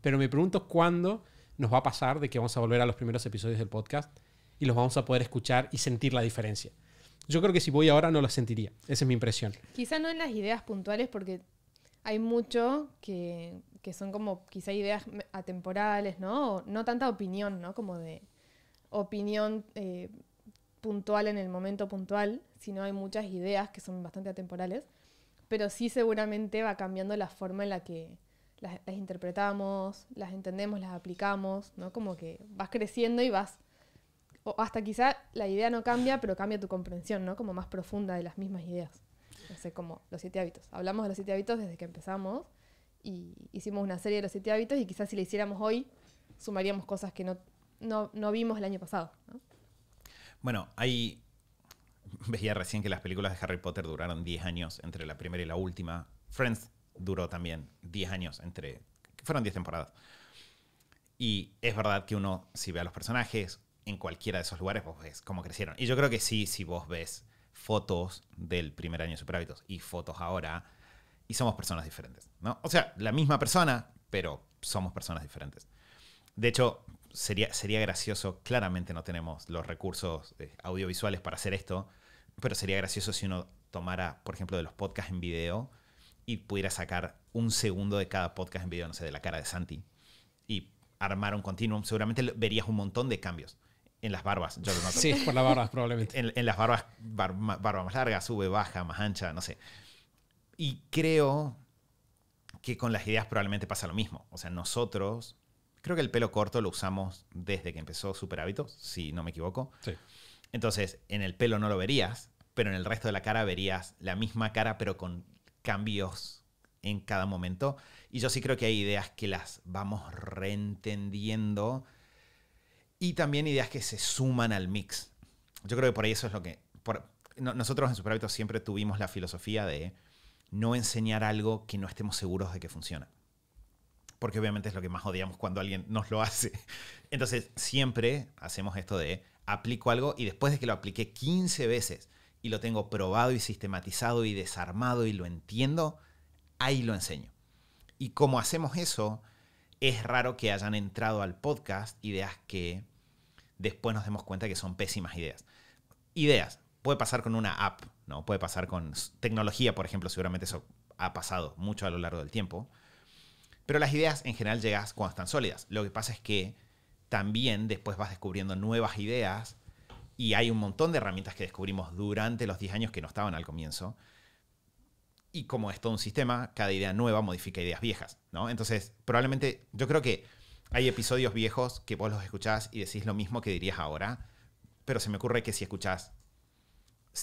Pero me pregunto cuándo nos va a pasar de que vamos a volver a los primeros episodios del podcast y los vamos a poder escuchar y sentir la diferencia. Yo creo que si voy ahora no la sentiría. Esa es mi impresión. Quizá no en las ideas puntuales porque hay mucho que, son como quizá ideas atemporales, ¿no? no tanta opinión, ¿no? Como de opinión eh, puntual en el momento puntual, sino hay muchas ideas que son bastante atemporales. Pero sí seguramente va cambiando la forma en la que las, interpretamos, las entendemos, las aplicamos, ¿no? Como que vas creciendo y vas... O hasta quizá la idea no cambia, pero cambia tu comprensión, ¿no? Como más profunda de las mismas ideas. No sé, como los siete hábitos. Hablamos de los siete hábitos desde que empezamos y hicimos una serie de los siete hábitos y quizás si la hiciéramos hoy sumaríamos cosas que no, no, no vimos el año pasado. ¿no? Bueno, ahí Veía recién que las películas de Harry Potter duraron 10 años entre la primera y la última. Friends duró también 10 años entre... Fueron 10 temporadas. Y es verdad que uno, si ve a los personajes en cualquiera de esos lugares, vos pues ves cómo crecieron. Y yo creo que sí, si vos ves fotos del primer año de Superhábitos y fotos ahora, y somos personas diferentes, ¿no? O sea, la misma persona, pero somos personas diferentes. De hecho, sería, sería gracioso, claramente no tenemos los recursos eh, audiovisuales para hacer esto, pero sería gracioso si uno tomara, por ejemplo, de los podcasts en video y pudiera sacar un segundo de cada podcast en video, no sé, de la cara de Santi y armar un continuum, seguramente verías un montón de cambios en las barbas. sí, por las barbas probablemente. En, las barbas, barba más larga, sube, baja, más ancha, no sé. Y creo que con las ideas probablemente pasa lo mismo. O sea, nosotros, creo que el pelo corto lo usamos desde que empezó Super hábito si no me equivoco. Sí. Entonces, en el pelo no lo verías, pero en el resto de la cara verías la misma cara, pero con cambios en cada momento. Y yo sí creo que hay ideas que las vamos reentendiendo y también ideas que se suman al mix. Yo creo que por ahí eso es lo que... nosotros en Superhábitos siempre tuvimos la filosofía de no enseñar algo que no estemos seguros de que funciona. Porque obviamente es lo que más odiamos cuando alguien nos lo hace. Entonces siempre hacemos esto de aplico algo y después de que lo apliqué 15 veces y lo tengo probado y sistematizado y desarmado y lo entiendo, ahí lo enseño. Y como hacemos eso, es raro que hayan entrado al podcast ideas que después nos demos cuenta que son pésimas ideas. Ideas. Puede pasar con una app, ¿no? Puede pasar con tecnología, por ejemplo, seguramente eso ha pasado mucho a lo largo del tiempo. Pero las ideas en general llegas cuando están sólidas. Lo que pasa es que también después vas descubriendo nuevas ideas y hay un montón de herramientas que descubrimos durante los 10 años que no estaban al comienzo. Y como es todo un sistema, cada idea nueva modifica ideas viejas, ¿no? Entonces, probablemente, yo creo que hay episodios viejos que vos los escuchás y decís lo mismo que dirías ahora, pero se me ocurre que si escuchás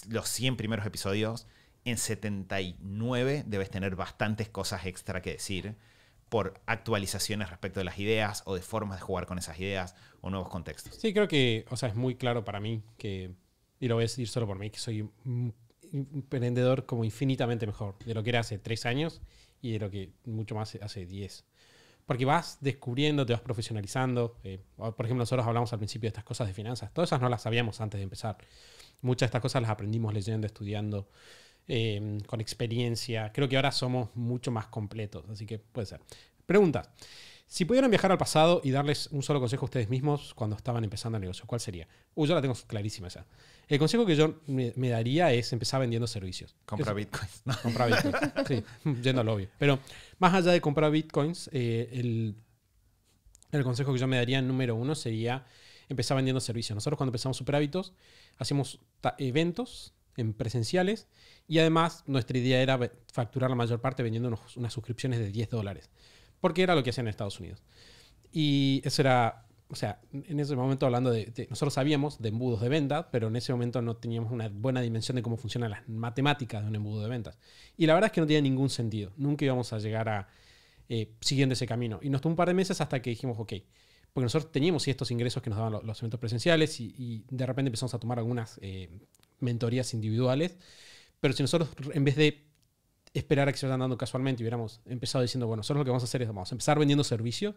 los 100 primeros episodios, en 79 debes tener bastantes cosas extra que decir por actualizaciones respecto de las ideas o de formas de jugar con esas ideas o nuevos contextos. Sí, creo que, o sea, es muy claro para mí que, y lo voy a decir solo por mí, que soy un emprendedor como infinitamente mejor de lo que era hace tres años y de lo que mucho más hace diez. Porque vas descubriendo, te vas profesionalizando. Eh, por ejemplo, nosotros hablamos al principio de estas cosas de finanzas. Todas esas no las sabíamos antes de empezar. Muchas de estas cosas las aprendimos leyendo, estudiando. Em, con experiencia. Creo que ahora somos mucho más completos, así que puede ser. pregunta, Si pudieran viajar al pasado y darles un solo consejo a ustedes mismos cuando estaban empezando el negocio, ¿cuál sería? yo la tengo clarísima esa. El consejo que yo me, daría es empezar vendiendo servicios. Compra bitcoins. bitcoins. sí, yendo al obvio. Pero más allá de comprar bitcoins, eh, el, el consejo que yo me daría número uno sería empezar vendiendo servicios. Nosotros cuando empezamos Super hacemos eventos en presenciales y además nuestra idea era facturar la mayor parte vendiendo unas suscripciones de 10 dólares, porque era lo que hacían en Estados Unidos. Y eso era, o sea, en ese momento hablando de, nosotros sabíamos de embudos de venta, pero en ese momento no teníamos una buena dimensión de cómo funcionan las matemáticas de un embudo de ventas. Y la verdad es que no tenía ningún sentido, nunca íbamos a llegar a eh, siguiendo ese camino. Y nos tomó un par de meses hasta que dijimos, ok, porque nosotros teníamos estos ingresos que nos daban los, eventos presenciales y, de repente empezamos a tomar algunas eh, mentorías individuales. Pero si nosotros, en vez de esperar a que se vayan dando casualmente, hubiéramos empezado diciendo, bueno, nosotros lo que vamos a hacer es, vamos a empezar vendiendo servicios,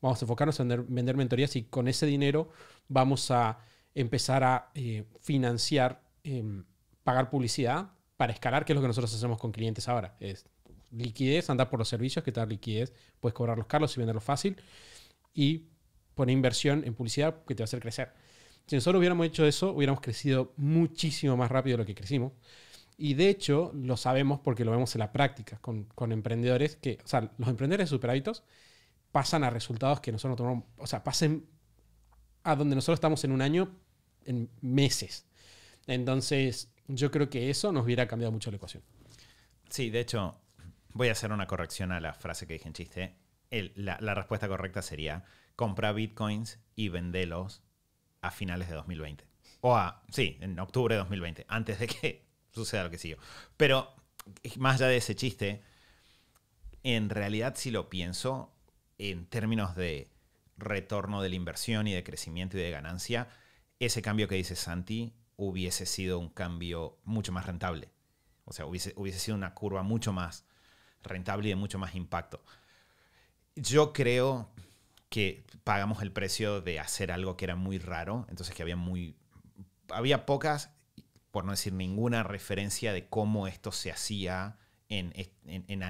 vamos a enfocarnos en vender, mentorías y con ese dinero vamos a empezar a eh, financiar, em, pagar publicidad para escalar, que es lo que nosotros hacemos con clientes ahora. Es liquidez, andar por los servicios, que te da liquidez, puedes cobrar los carlos y venderlos fácil y poner inversión en publicidad que te va a hacer crecer. Si nosotros hubiéramos hecho eso, hubiéramos crecido muchísimo más rápido de lo que crecimos. Y de hecho, lo sabemos porque lo vemos en la práctica con, emprendedores que, o sea, los emprendedores super pasan a resultados que nosotros no tomamos, o sea, pasen a donde nosotros estamos en un año, en meses. Entonces, yo creo que eso nos hubiera cambiado mucho la ecuación. Sí, de hecho, voy a hacer una corrección a la frase que dije en chiste. la, respuesta correcta sería, compra bitcoins y vendelos a finales de 2020. O a, sí, en octubre de 2020, antes de que suceda lo que siguió. Pero más allá de ese chiste, en realidad si lo pienso en términos de retorno de la inversión y de crecimiento y de ganancia, ese cambio que dice Santi hubiese sido un cambio mucho más rentable. O sea, hubiese, hubiese sido una curva mucho más rentable y de mucho más impacto. Yo creo que pagamos el precio de hacer algo que era muy raro, entonces que había muy había pocas, por no decir ninguna referencia de cómo esto se hacía en,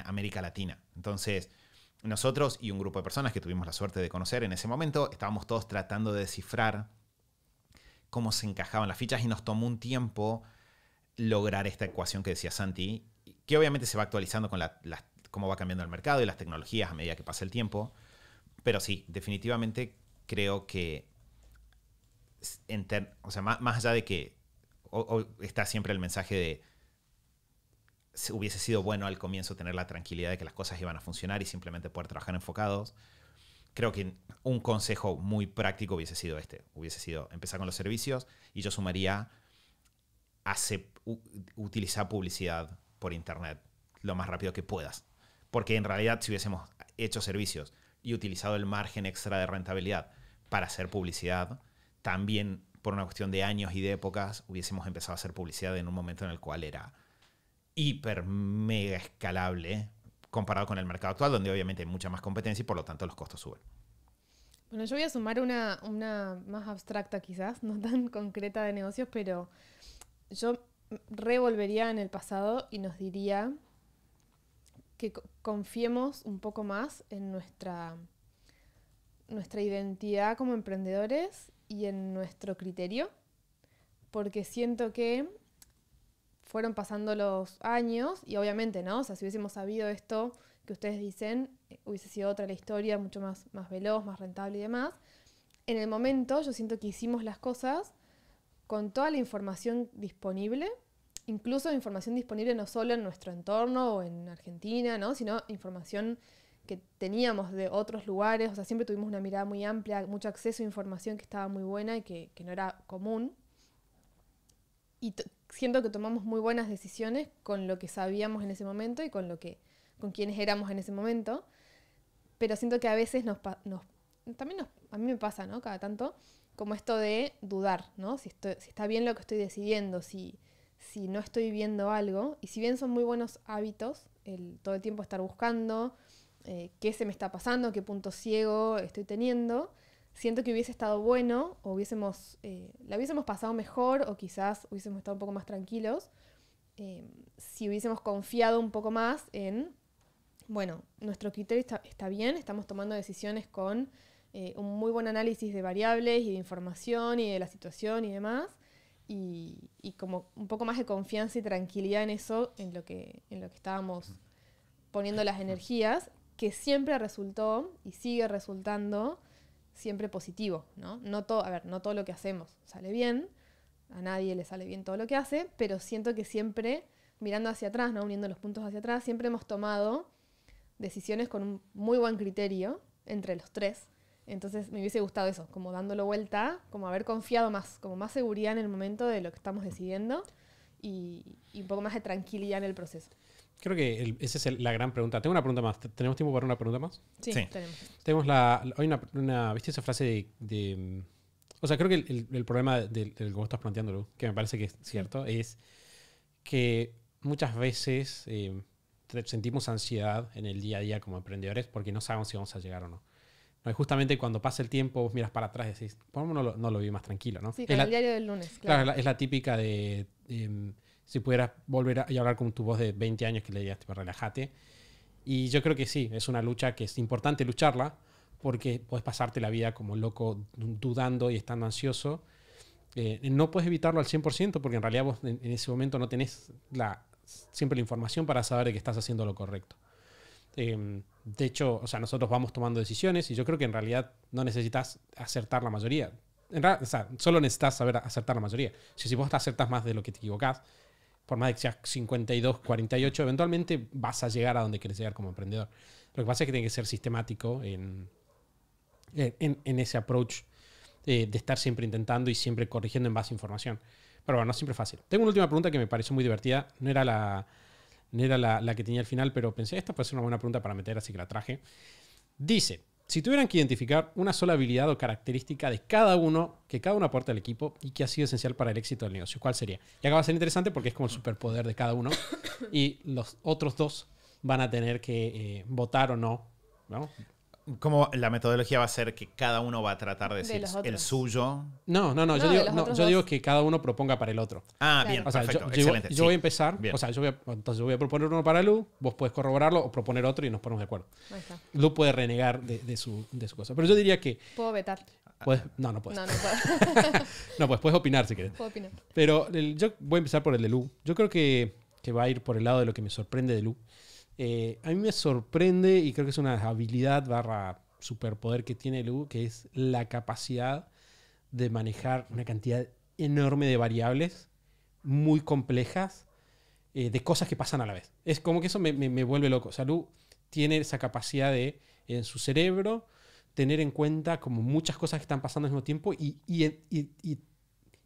América Latina. Entonces, nosotros y un grupo de personas que tuvimos la suerte de conocer en ese momento, estábamos todos tratando de descifrar cómo se encajaban las fichas y nos tomó un tiempo lograr esta ecuación que decía Santi, que obviamente se va actualizando con cómo va cambiando el mercado y las tecnologías a medida que pasa el tiempo, pero sí, definitivamente creo que, o sea, más, allá de que está siempre el mensaje de hubiese sido bueno al comienzo tener la tranquilidad de que las cosas iban a funcionar y simplemente poder trabajar enfocados. Creo que un consejo muy práctico hubiese sido este. Hubiese sido empezar con los servicios y yo sumaría utilizar publicidad por internet lo más rápido que puedas. Porque en realidad si hubiésemos hecho servicios y utilizado el margen extra de rentabilidad para hacer publicidad, también por una cuestión de años y de épocas hubiésemos empezado a hacer publicidad en un momento en el cual era hiper mega escalable comparado con el mercado actual, donde obviamente hay mucha más competencia y por lo tanto los costos suben. Bueno, yo voy a sumar una, más abstracta quizás, no tan concreta de negocios, pero yo revolvería en el pasado y nos diría que confiemos un poco más en nuestra, nuestra identidad como emprendedores y en nuestro criterio, porque siento que fueron pasando los años y obviamente, ¿no? O sea, si hubiésemos sabido esto que ustedes dicen, eh, hubiese sido otra la historia, mucho más, más veloz, más rentable y demás. En el momento yo siento que hicimos las cosas con toda la información disponible incluso información disponible no solo en nuestro entorno o en Argentina, sino información que teníamos de otros lugares, o sea, siempre tuvimos una mirada muy amplia, mucho acceso a información que estaba muy buena y que, no era común. Y siento que tomamos muy buenas decisiones con lo que sabíamos en ese momento y con lo que con quienes éramos en ese momento, pero siento que a veces nos, también nos, a mí me pasa, ¿no? Cada tanto, como esto de dudar, ¿no? Si, si está bien lo que estoy decidiendo, si, si no estoy viendo algo, y si bien son muy buenos hábitos, el todo el tiempo estar buscando eh, qué se me está pasando, qué punto ciego estoy teniendo, siento que hubiese estado bueno o hubiésemos, eh, la hubiésemos pasado mejor o quizás hubiésemos estado un poco más tranquilos eh, si hubiésemos confiado un poco más en, bueno, nuestro criterio está, bien, estamos tomando decisiones con un muy buen análisis de variables y de información y de la situación y demás, y, como un poco más de confianza y tranquilidad en eso, en lo que, en lo que estábamos poniendo las energías, que siempre resultó y sigue resultando siempre positivo, ¿no? no todo, a ver, no todo lo que hacemos sale bien, a nadie le sale bien todo lo que hace, pero siento que siempre, mirando hacia atrás, ¿no? Uniendo los puntos hacia atrás, siempre hemos tomado decisiones con un muy buen criterio entre los tres, entonces me hubiese gustado eso, como dándolo vuelta, como haber confiado más, como más seguridad en el momento de lo que estamos decidiendo y, un poco más de tranquilidad en el proceso. Creo que esa es la gran pregunta. Tengo una pregunta más. ¿Tenemos tiempo para una pregunta más? Sí, tenemos. Tenemos la, una, ¿viste esa frase de, mm? o sea, creo que el, problema del, que cómo estás planteándolo, que me parece que es cierto, es que muchas veces eh, sentimos ansiedad en el día a día como emprendedores porque no sabemos si vamos a llegar o no. Justamente cuando pasa el tiempo, vos miras para atrás y decís, ¿por no lo, no vi más tranquilo? ¿no? Sí, es el diario del lunes. Claro, es, la, típica de em, si pudieras volver a, hablar con tu voz de 20 años que le dirías, tipo, relájate. Y yo creo que sí, es una lucha que es importante lucharla porque puedes pasarte la vida como loco dudando y estando ansioso. Eh, no puedes evitarlo al 100% porque en realidad vos en, ese momento no tenés siempre la información para saber que estás haciendo lo correcto. Em, de hecho, o sea, nosotros vamos tomando decisiones y yo creo que en realidad no necesitas acertar la mayoría. solo necesitas saber acertar la mayoría. Si, si vos te acertas más de lo que te equivocás, por más de que seas 52, 48, eventualmente vas a llegar a donde quieres llegar como emprendedor. Lo que pasa es que tiene que ser sistemático en, en, ese approach eh, de estar siempre intentando y siempre corrigiendo en base a información. Pero bueno, no siempre es fácil. Tengo una última pregunta que me pareció muy divertida. No era la, no era la, que tenía al final, pero pensé, esta puede ser una buena pregunta para meter, así que la traje. Dice, si tuvieran que identificar una sola habilidad o característica de cada uno, que cada uno aporta al equipo y que ha sido esencial para el éxito del negocio, ¿cuál sería? Y acaba de ser interesante porque es como el superpoder de cada uno y los otros dos van a tener que eh, votar o no. ¿no? ¿Cómo la metodología va a ser que cada uno va a tratar de, decir el suyo. No, no, no. yo, digo, yo digo, que cada uno proponga para el otro. Ah, bien, o sea, perfecto, excelente. Yo, voy a empezar. O sea, yo voy a, entonces yo voy a proponer uno para Lu, vos puedes corroborarlo o proponer otro y nos ponemos de acuerdo. Ahí está. Lu puede renegar de, su, de su cosa. Pero yo diría que. Puedo vetar. no, no puedes. No, no no, pues puedes opinar si quieres. Puedo opinar. Pero yo voy a empezar por el de Lu. Yo creo que, que va a ir por el lado de lo que me sorprende de Lu. Eh, a mí me sorprende, y creo que es una habilidad barra superpoder que tiene Lu, que es la capacidad de manejar una cantidad enorme de variables muy complejas, eh, de cosas que pasan a la vez. Es como que eso me, vuelve loco. O sea, Lu tiene esa capacidad de, en su cerebro, tener en cuenta como muchas cosas que están pasando al mismo tiempo y,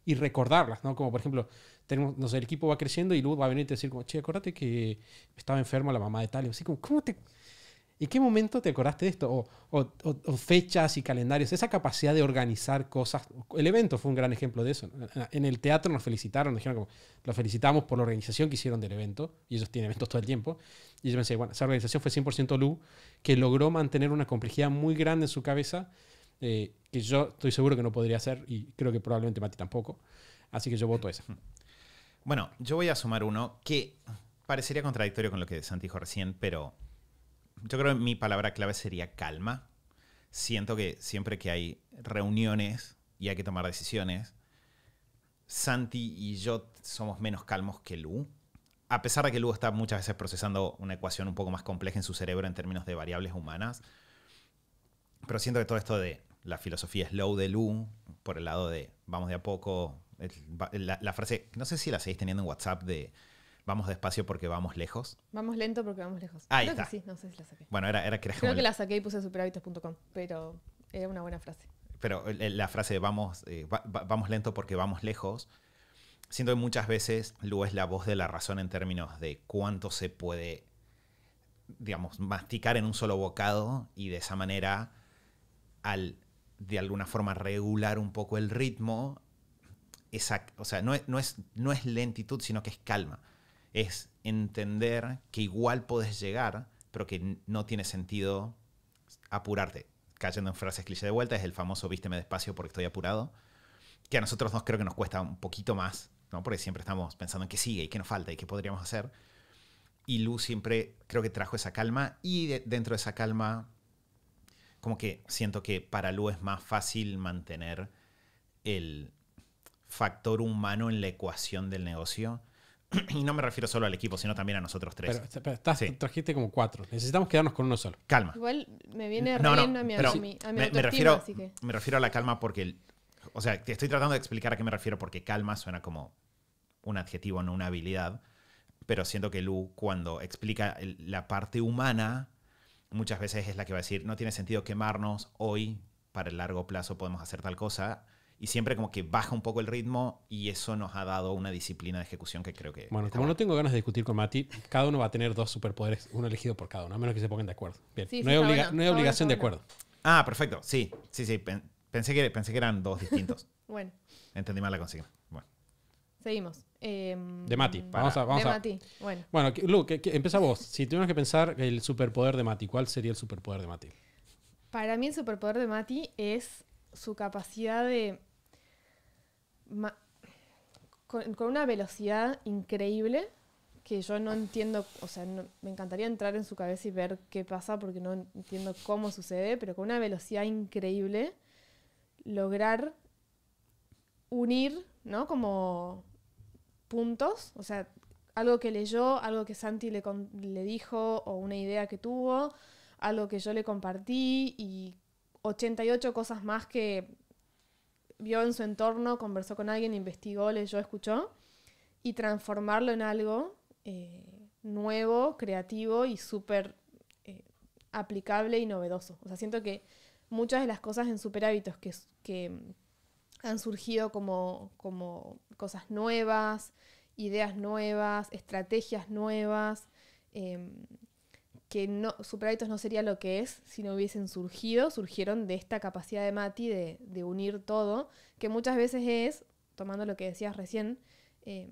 y recordarlas, ¿no? Como por ejemplo, el equipo va creciendo y Lu va a venir y te decir como, che, acordate que estaba enferma la mamá de tal. así como, ¿cómo te...? ¿En qué momento te acordaste de esto? O, fechas y calendarios, esa capacidad de organizar cosas. El evento fue un gran ejemplo de eso. En el teatro nos felicitaron, nos dijeron como, felicitamos por la organización que hicieron del evento, y ellos tienen eventos todo el tiempo. Y yo pensé, bueno, esa organización fue 100% Lu, que logró mantener una complejidad muy grande en su cabeza, eh, que yo estoy seguro que no podría hacer, y creo que probablemente Mati tampoco. Así que yo voto esa. Hmm. Bueno, yo voy a sumar uno que parecería contradictorio con lo que Santi dijo recién, pero yo creo que mi palabra clave sería calma. Siento que siempre que hay reuniones y hay que tomar decisiones, Santi y yo somos menos calmos que Lu. A pesar de que Lu está muchas veces procesando una ecuación un poco más compleja en su cerebro en términos de variables humanas, pero siento que todo esto de la filosofía slow de Lu, por el lado de vamos de a poco, la, frase, no sé si la seguís teniendo en WhatsApp de vamos despacio porque vamos lejos. Vamos lento porque vamos lejos. sí, no sé si la saqué. Bueno, era, era que Creo que la saqué y puse superhábitos.com, pero era una buena frase. Pero eh, eh, la frase vamos, eh, vamos lento porque vamos lejos, siento que muchas veces Lu es la voz de la razón en términos de cuánto se puede, digamos, masticar en un solo bocado y de esa manera, al de alguna forma regular un poco el ritmo, o sea, no es, lentitud, sino que es calma. Es entender que igual puedes llegar, pero que no tiene sentido apurarte. Cayendo en frases cliché de vuelta, es el famoso vísteme despacio porque estoy apurado, que a nosotros nos creo que nos cuesta un poquito más, ¿no? porque siempre estamos pensando en qué sigue y qué nos falta y qué podríamos hacer. Y Lu siempre creo que trajo esa calma y dentro de esa calma, como que siento que para Lu es más fácil mantener el, factor humano en la ecuación del negocio. Y no me refiero solo al equipo, sino también a nosotros tres. Pero, estás, trajiste como cuatro. Necesitamos quedarnos con uno solo. Calma. Igual me viene riendo a mi, a mi, a mi me, refiero, me refiero a la calma porque... o sea, te estoy tratando de explicar a qué me refiero porque calma suena como un adjetivo, no una habilidad. Pero siento que Lu, cuando explica la parte humana, muchas veces es la que va a decir, no tiene sentido quemarnos hoy, para el largo plazo podemos hacer tal cosa, y siempre como que baja un poco el ritmo y eso nos ha dado una disciplina de ejecución que creo que... Bueno, como no tengo ganas de discutir con Mati, cada uno va a tener dos superpoderes, uno elegido por cada uno, a menos que se pongan de acuerdo. no, hay obligación de acuerdo. Ah, perfecto, sí, sí, sí, pensé que, pensé que eran dos distintos. bueno. Entendí mal la consigna. Bueno. Seguimos. Em, de Mati. Vamos a, de Mati. Bueno. bueno, Luke, empieza vos. Si tuvieras que pensar el superpoder de Mati, ¿cuál sería el superpoder de Mati? Para mí el superpoder de Mati es su capacidad de con, una velocidad increíble que yo no entiendo, o sea, me encantaría entrar en su cabeza y ver qué pasa porque no entiendo cómo sucede, pero con una velocidad increíble lograr unir, ¿no? Como puntos, o sea, algo que leyó, algo que Santi le, le dijo o una idea que tuvo, algo que yo le compartí y 88 cosas más que vio en su entorno, conversó con alguien, investigó, leyó, escuchó, y transformarlo en algo eh, nuevo, creativo y súper eh, aplicable y novedoso. O sea, siento que muchas de las cosas en super hábitos que, que mm, han surgido como, como cosas nuevas, ideas nuevas, estrategias nuevas, em, que no, Superhábitos no sería lo que es si no hubiesen surgido, surgieron de esta capacidad de Mati de, unir todo, que muchas veces es, tomando lo que decías recién, eh,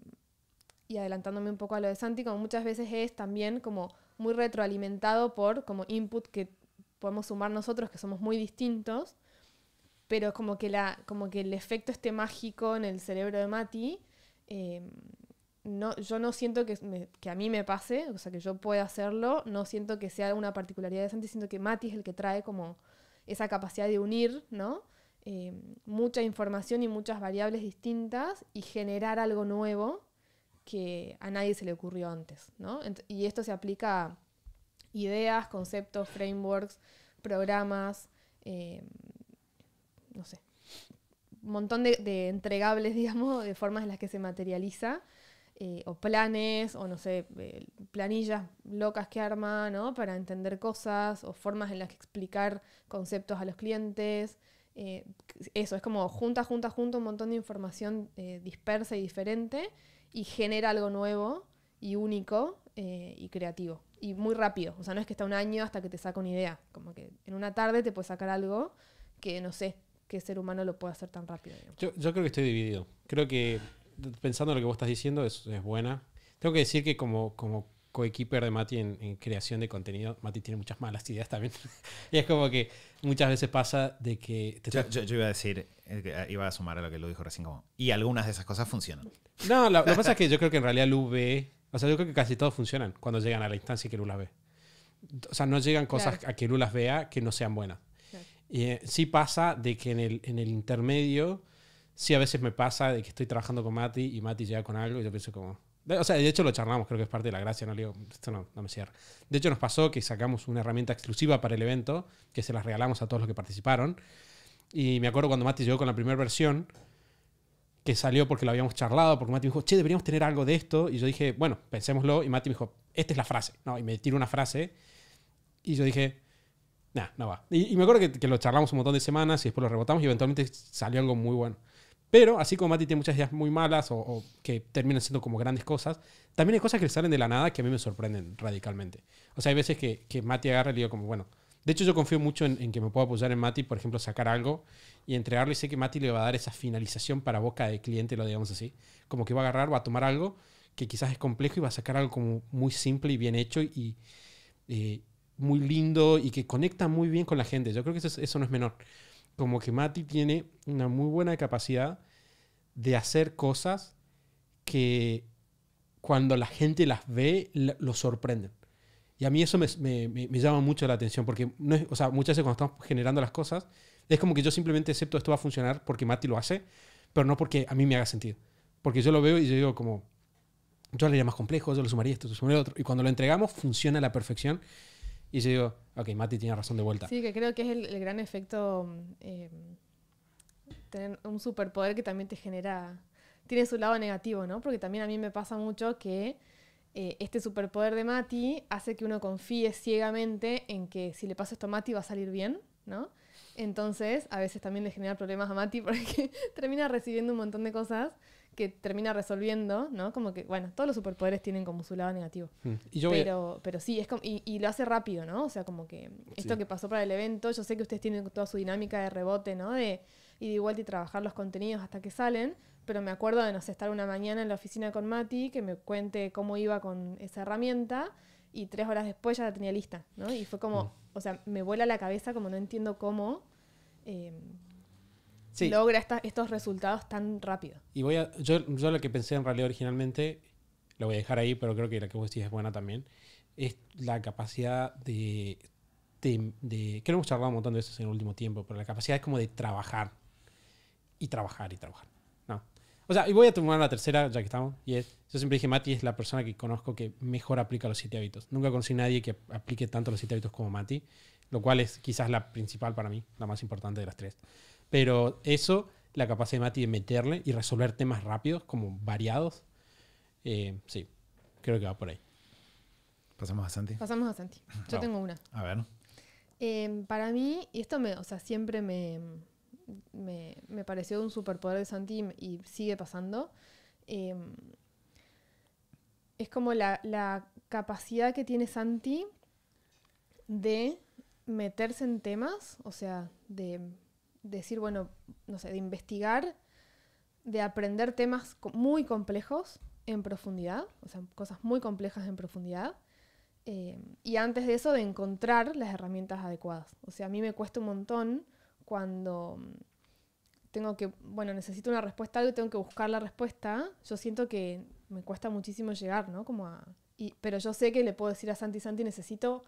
y adelantándome un poco a lo de Santi, como muchas veces es también como muy retroalimentado por como input que podemos sumar nosotros, que somos muy distintos, pero como que, la, como que el efecto este mágico en el cerebro de Mati, eh, no, yo no siento que, a mí me pase, o sea, que yo pueda hacerlo, no siento que sea una particularidad de Santi, siento que Mati es el que trae como esa capacidad de unir, ¿no? Eh, mucha información y muchas variables distintas y generar algo nuevo que a nadie se le ocurrió antes, ¿no? y esto se aplica a ideas, conceptos, frameworks, programas, eh, no sé, un montón de, de entregables, digamos, de formas en las que se materializa eh, o planes, o no sé, eh, planillas locas que arma, ¿no? Para entender cosas, o formas en las que explicar conceptos a los clientes. Eh, eso, es como junta, junta, junta un montón de información dispersa y diferente y genera algo nuevo y único y creativo. Y muy rápido. O sea, no es que está un año hasta que te saca una idea. Como que en una tarde te puede sacar algo que, no sé, qué ser humano lo puede hacer tan rápido. Yo, yo creo que estoy dividido. Creo que pensando en lo que vos estás diciendo, es, buena. Tengo que decir que como, como coequiper de Mati en, creación de contenido, Mati tiene muchas malas ideas también. y es como que muchas veces pasa de que... yo, iba a decir, eh, eh, iba a sumar a lo que lo dijo recién, y algunas de esas cosas funcionan. No, lo, que pasa es que yo creo que en realidad Lu ve, o sea, yo creo que casi todos funcionan cuando llegan a la instancia que Lu las ve. O sea, no llegan cosas a que Lu las vea que no sean buenas. Eh, sí pasa de que en el, en el intermedio sí a veces me pasa de que estoy trabajando con Mati y Mati llega con algo y yo pienso como... O sea, de hecho lo charlamos, creo que es parte de la gracia, no esto no, no me cierra. De hecho nos pasó que sacamos una herramienta exclusiva para el evento, que se las regalamos a todos los que participaron. Y me acuerdo cuando Mati llegó con la primera versión, que salió porque lo habíamos charlado, porque Mati me dijo, che, deberíamos tener algo de esto. Y yo dije, bueno, pensémoslo. Y Mati me dijo, esta es la frase. No, y me tiró una frase. Y yo dije, nah, no va. Y, me acuerdo que, que, lo charlamos un montón de semanas y después lo rebotamos y eventualmente salió algo muy bueno. Pero así como Mati tiene muchas ideas muy malas o, que terminan siendo como grandes cosas, también hay cosas que salen de la nada que a mí me sorprenden radicalmente. O sea, hay veces que, que Mati agarra y le digo como, bueno, de hecho yo confío mucho en, que me pueda apoyar en Mati, por ejemplo, sacar algo y entregarle y sé que Mati le va a dar esa finalización para boca de cliente, lo digamos así. Como que va a agarrar, va a tomar algo que quizás es complejo y va a sacar algo como muy simple y bien hecho y eh, muy lindo y que conecta muy bien con la gente. Yo creo que eso, eso no es menor como que Mati tiene una muy buena capacidad de hacer cosas que cuando la gente las ve lo sorprenden. Y a mí eso me, llama mucho la atención, porque no o muchas veces cuando estamos generando las cosas, es como que yo simplemente acepto esto va a funcionar porque Mati lo hace, pero no porque a mí me haga sentido. Porque yo lo veo y yo digo como, yo le haría más complejo, yo lo sumaría esto, yo sumaría otro. Y cuando lo entregamos funciona a la perfección y yo digo, ok, Mati tiene razón de vuelta. Sí, que creo que es el, el gran efecto eh, tener un superpoder que también te genera, tiene su lado negativo, ¿no? Porque también a mí me pasa mucho que eh, este superpoder de Mati hace que uno confíe ciegamente en que si le pasa esto a Mati va a salir bien, ¿no? Entonces, a veces también le genera problemas a Mati porque termina recibiendo un montón de cosas que termina resolviendo, ¿no? Como que, bueno, todos los superpoderes tienen como su lado negativo. Mm. pero, pero sí, es como, y, lo hace rápido, ¿no? O sea, como que esto que pasó para el evento, yo sé que ustedes tienen toda su dinámica de rebote, ¿no? De ir y vuelta y trabajar los contenidos hasta que salen, pero me acuerdo de, no sé, estar una mañana en la oficina con Mati, que me cuente cómo iba con esa herramienta, y tres horas después ya la tenía lista, ¿no? Y fue como, mm. o sea, me vuela la cabeza como no entiendo cómo. Eh, logra estos resultados tan rápido. Y voy a, yo, lo que pensé en realidad originalmente, lo voy a dejar ahí, pero creo que la que vos decís es buena también, es la capacidad de, de, que hemos charlado un montón de eso en el último tiempo, pero la capacidad es como de trabajar y trabajar y trabajar. No. O sea, y voy a tomar la tercera, ya que estamos, y es, yo siempre dije, Mati es la persona que conozco que mejor aplica los siete hábitos. Nunca conocí a nadie que aplique tanto los siete hábitos como Mati, lo cual es quizás la principal para mí, la más importante de las tres. Pero eso, la capacidad de Mati de meterle y resolver temas rápidos, como variados, eh, sí, creo que va por ahí. ¿Pasamos a Santi? Pasamos a Santi. Yo tengo una. A ver. Em, para mí, y esto me, sea, siempre me, pareció un superpoder de Santi y sigue pasando. Em, es como la, la, capacidad que tiene Santi de meterse en temas, o sea, de decir, bueno, no sé, de investigar, de aprender temas muy complejos en profundidad, o sea, cosas muy complejas en profundidad. Eh, y antes de eso, de encontrar las herramientas adecuadas. O sea, a mí me cuesta un montón cuando mm, tengo que, bueno, necesito una respuesta algo tengo que buscar la respuesta. Yo siento que me cuesta muchísimo llegar, ¿no? pero yo sé que le puedo decir a Santi, Santi, necesito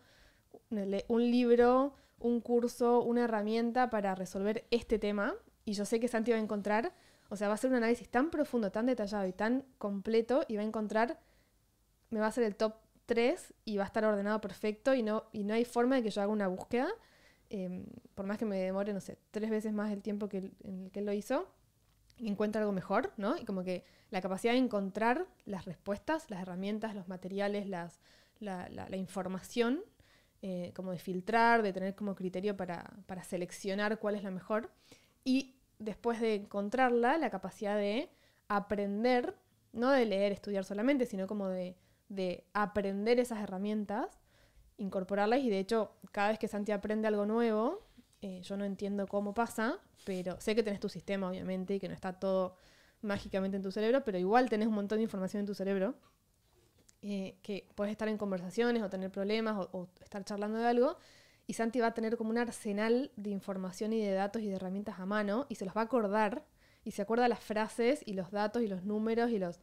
un libro un curso, una herramienta para resolver este tema y yo sé que Santi va a encontrar, o sea, va a hacer un análisis tan profundo, tan detallado y tan completo y va a encontrar, me va a hacer el top 3 y va a estar ordenado perfecto y no, y no hay forma de que yo haga una búsqueda, em, por más que me demore, no sé, tres veces más el tiempo que, el que él lo hizo, y encuentre algo mejor, ¿no? Y como que la capacidad de encontrar las respuestas, las herramientas, los materiales, la información eh, como de filtrar, de tener como criterio para, para seleccionar cuál es la mejor. Y después de encontrarla, la capacidad de aprender, no de leer, estudiar solamente, sino como de, de aprender esas herramientas, incorporarlas. Y de hecho, cada vez que Santi aprende algo nuevo, eh, yo no entiendo cómo pasa, pero sé que tenés tu sistema, obviamente, y que no está todo mágicamente en tu cerebro, pero igual tenés un montón de información en tu cerebro eh, que puedes estar en conversaciones o tener problemas o, estar charlando de algo. Y Santi va a tener como un arsenal de información y de datos y de herramientas a mano y se los va a acordar y se acuerda las frases y los datos y los números y los...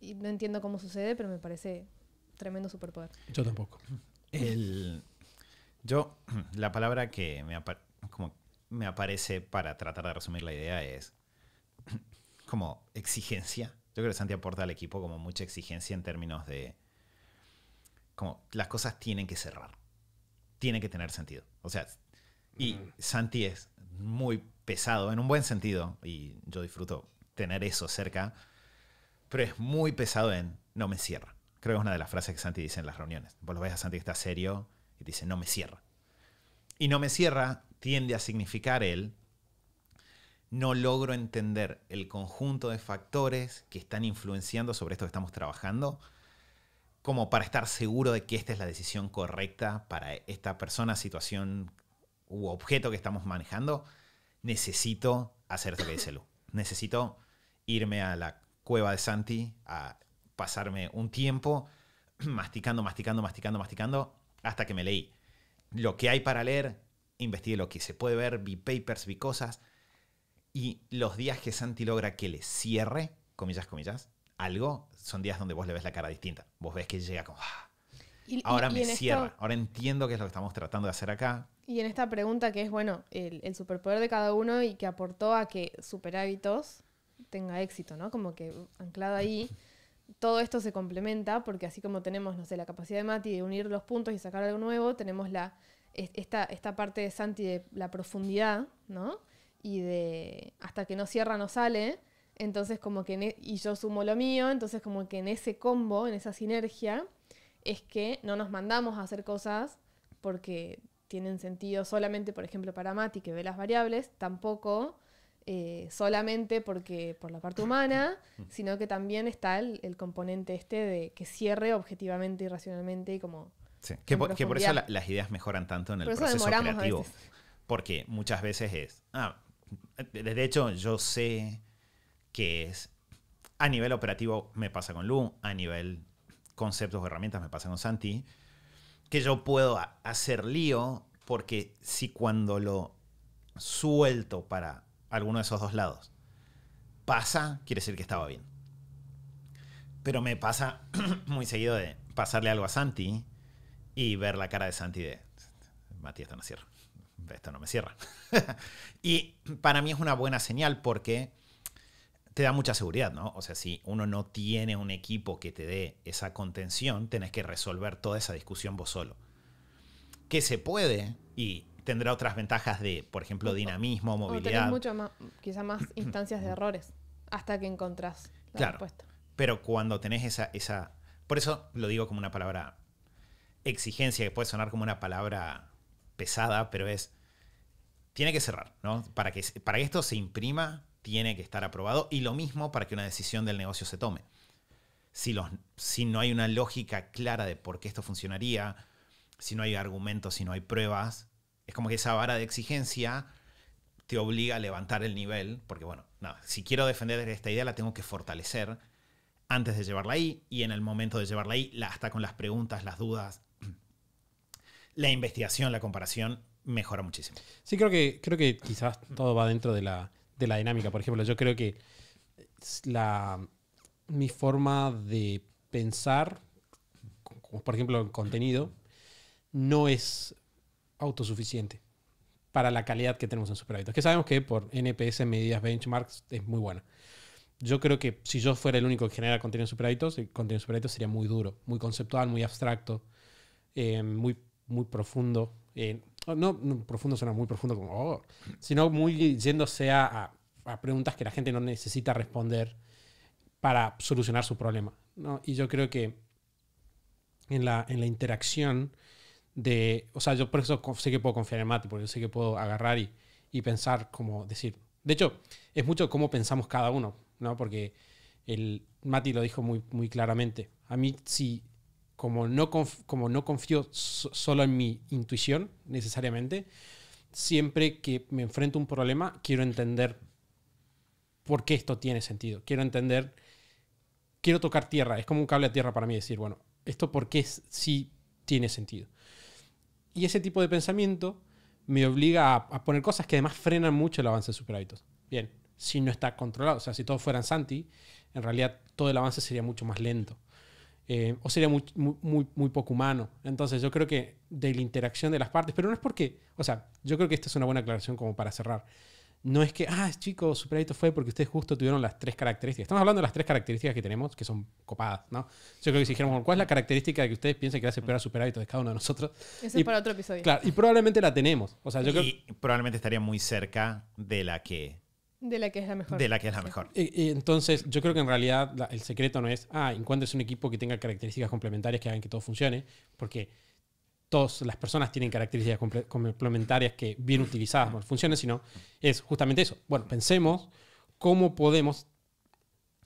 Y no entiendo cómo sucede, pero me parece tremendo superpoder. Yo tampoco. yo, la palabra que me, como me aparece para tratar de resumir la idea es como exigencia yo creo que Santi aporta al equipo como mucha exigencia en términos de. Como las cosas tienen que cerrar. Tienen que tener sentido. O sea, y mm. Santi es muy pesado en un buen sentido. Y yo disfruto tener eso cerca. Pero es muy pesado en no me cierra. Creo que es una de las frases que Santi dice en las reuniones. Vos lo ves a Santi que está serio y dice no me cierra. Y no me cierra tiende a significar él no logro entender el conjunto de factores que están influenciando sobre esto que estamos trabajando, como para estar seguro de que esta es la decisión correcta para esta persona, situación u objeto que estamos manejando, necesito hacer esto que Necesito irme a la cueva de Santi a pasarme un tiempo masticando, masticando, masticando, masticando, hasta que me leí lo que hay para leer, investigué lo que se puede ver, vi papers, vi cosas, y los días que Santi logra que le cierre, comillas, comillas, algo, son días donde vos le ves la cara distinta. Vos ves que llega como... Ah, ahora me cierra, ahora entiendo qué es lo que estamos tratando de hacer acá. Y en esta pregunta que es, bueno, el, superpoder de cada uno y que aportó a que Superhábitos tenga éxito, ¿no? Como que anclado ahí, todo esto se complementa porque así como tenemos, no sé, la capacidad de Mati de unir los puntos y sacar algo nuevo, tenemos la, esta, esta parte de Santi de la profundidad, ¿no? y de hasta que no cierra no sale. Entonces como que, e, y yo sumo lo mío, entonces como que en ese combo, en esa sinergia, es que no nos mandamos a hacer cosas porque tienen sentido solamente, por ejemplo, para Mati, que ve las variables, tampoco eh, solamente porque por la parte humana, sino que también está el, componente este de que cierre objetivamente y racionalmente y como... que, por, eso las ideas mejoran tanto en el proceso creativo. Porque muchas veces es, ah, de hecho, yo sé que es. A nivel operativo me pasa con Lu, a nivel conceptos o herramientas me pasa con Santi, que yo puedo hacer lío porque si cuando lo suelto para alguno de esos dos lados pasa, quiere decir que estaba bien. Pero me pasa muy seguido de pasarle algo a Santi y ver la cara de Santi de Matías Tanacierro esto no me cierra. y para mí es una buena señal porque te da mucha seguridad, ¿no? O sea, si uno no tiene un equipo que te dé esa contención, tenés que resolver toda esa discusión vos solo. Que se puede y tendrá otras ventajas de, por ejemplo, dinamismo, movilidad. O más, quizá más instancias de errores hasta que encontrás la claro, respuesta. Pero cuando tenés esa, esa... Por eso lo digo como una palabra exigencia, que puede sonar como una palabra pesada, pero es, tiene que cerrar, ¿no? Para que, para esto se imprima, tiene que estar aprobado y lo mismo para que una decisión del negocio se tome. Si, los, si no hay una lógica clara de por qué esto funcionaría, si no hay argumentos, si no hay pruebas, es como que esa vara de exigencia te obliga a levantar el nivel, porque bueno, nada, si quiero defender esta idea la tengo que fortalecer antes de llevarla ahí y en el momento de llevarla ahí, hasta con las preguntas, las dudas, la investigación, la comparación mejora muchísimo. Sí, creo que, creo que quizás todo va dentro de la, dinámica. Por ejemplo, yo creo que mi forma de pensar, por ejemplo el contenido, no es autosuficiente para la calidad que tenemos en superávit. Que sabemos que por NPS, medidas, benchmarks, es muy buena. Yo creo que si yo fuera el único que genera contenido en superávit, el contenido en sería muy duro, muy conceptual, muy abstracto, eh, muy muy profundo. Eh, oh, no, profundo suena muy profundo como, oh, sino muy yéndose a, a, preguntas que la gente no necesita responder para solucionar su problema. ¿no? Y yo creo que en la, en la interacción de, o sea, yo por eso sé que puedo confiar en Mati, porque yo sé que puedo agarrar y, y pensar como decir. De hecho, es mucho cómo pensamos cada uno, ¿no? Porque el, Mati lo dijo muy, muy claramente. A mí, sí como no, como no confío solo en mi intuición necesariamente, siempre que me enfrento a un problema, quiero entender por qué esto tiene sentido. Quiero entender, quiero tocar tierra. Es como un cable a tierra para mí decir, bueno, esto por qué sí tiene sentido. Y ese tipo de pensamiento me obliga a, poner cosas que además frenan mucho el avance de superhábitos. Bien, si no está controlado, o sea, si todos fueran Santi, en realidad todo el avance sería mucho más lento. Eh, o sería muy, muy, muy poco humano. Entonces yo creo que de la interacción de las partes, pero no es porque, o sea, yo creo que esta es una buena aclaración como para cerrar. No es que, ah, chicos, superadito fue porque ustedes justo tuvieron las tres características. Estamos hablando de las tres características que tenemos, que son copadas, ¿no? Yo creo que si dijéramos, ¿cuál es la característica que ustedes piensan que hace peor a superávit de cada uno de nosotros? Eso es para otro episodio. Claro, y probablemente la tenemos. O sea, yo y probablemente estaría muy cerca de la que de la que es la mejor. De la que es la mejor. y entonces, yo creo que en realidad el secreto no es, ah, encuentres un equipo que tenga características complementarias que hagan que todo funcione, porque todas las personas tienen características complementarias que bien utilizadas no funcionan, sino es justamente eso. Bueno, pensemos cómo podemos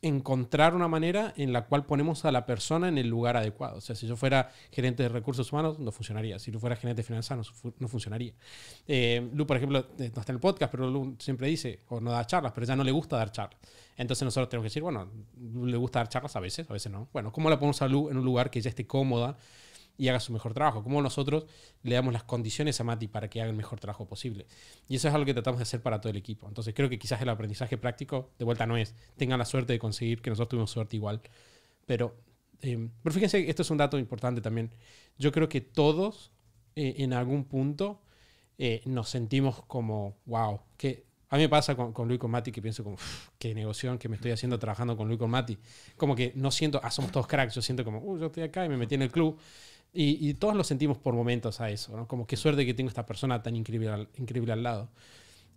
encontrar una manera en la cual ponemos a la persona en el lugar adecuado. O sea, si yo fuera gerente de recursos humanos, no funcionaría. Si yo fuera gerente de finanzas, no, funcionaría. Eh, Lu, por ejemplo, eh, no está en el podcast, pero Lu siempre dice, o no da charlas, pero ya no le gusta dar charlas. Entonces nosotros tenemos que decir, bueno, le gusta dar charlas a veces, a veces no. Bueno, ¿cómo la ponemos a Lu en un lugar que ya esté cómoda? y haga su mejor trabajo. Como nosotros le damos las condiciones a Mati para que haga el mejor trabajo posible. Y eso es algo que tratamos de hacer para todo el equipo. Entonces creo que quizás el aprendizaje práctico de vuelta no es. Tengan la suerte de conseguir, que nosotros tuvimos suerte igual. Pero, eh, pero fíjense, esto es un dato importante también. Yo creo que todos eh, en algún punto eh, nos sentimos como, wow, que a mí me pasa con, con Luis con Mati que pienso como, qué negocio que me estoy haciendo trabajando con Luis con Mati. Como que no siento, ah, somos todos cracks, yo siento como, uh, yo estoy acá y me metí en el club y, todos lo sentimos por momentos a eso, ¿no? Como qué suerte que tengo esta persona tan increíble al, increíble al lado.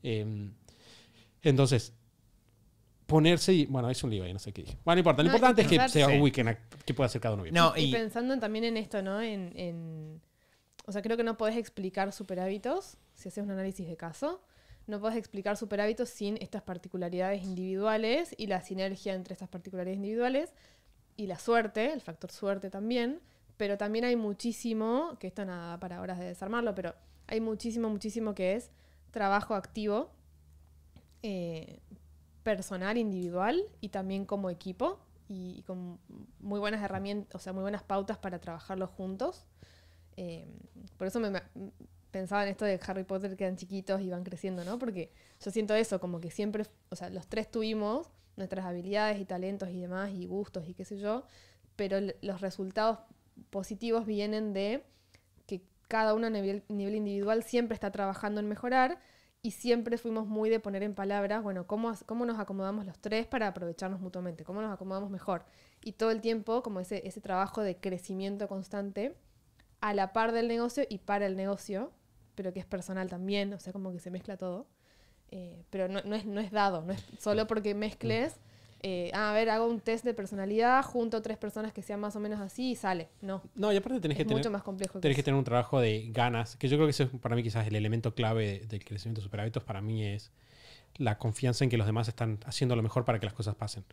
Em, entonces, ponerse y. Bueno, es un lío ahí, no sé qué dije. Bueno, no importa. Lo importante es que sea un weekend que pueda ser cada uno y, pensando también en esto, ¿no? o sea, creo que no podés explicar superhábitos si haces un análisis de caso. No podés explicar superhábitos sin estas particularidades individuales y la sinergia entre estas particularidades individuales y la suerte, el factor suerte también. Pero también hay muchísimo, que esto nada para horas de desarmarlo, pero hay muchísimo, muchísimo que es trabajo activo, eh, personal, individual y también como equipo y, con muy buenas herramientas, o sea, muy buenas pautas para trabajarlos juntos. Em, por eso me, pensaba en esto de Harry Potter quedan chiquitos y van creciendo, ¿no? Porque yo siento eso, como que siempre, o sea, los tres tuvimos nuestras habilidades y talentos y demás y gustos y qué sé yo, pero los resultados positivos vienen de que cada uno a nivel, individual siempre está trabajando en mejorar y siempre fuimos muy de poner en palabras, bueno, ¿cómo, nos acomodamos los tres para aprovecharnos mutuamente, cómo nos acomodamos mejor. Y todo el tiempo, como ese, trabajo de crecimiento constante a la par del negocio y para el negocio, pero que es personal también, o sea, como que se mezcla todo. Eh, pero no, es, no es dado, no es solo porque mezcles eh, ah, a ver, hago un test de personalidad, junto a tres personas que sean más o menos así y sale. No. No, y aparte tenés que tener. mucho más complejo. Tenés que, tener un trabajo de ganas, que yo creo que eso es para mí quizás el elemento clave del crecimiento de superhábitos para mí es la confianza en que los demás están haciendo lo mejor para que las cosas pasen.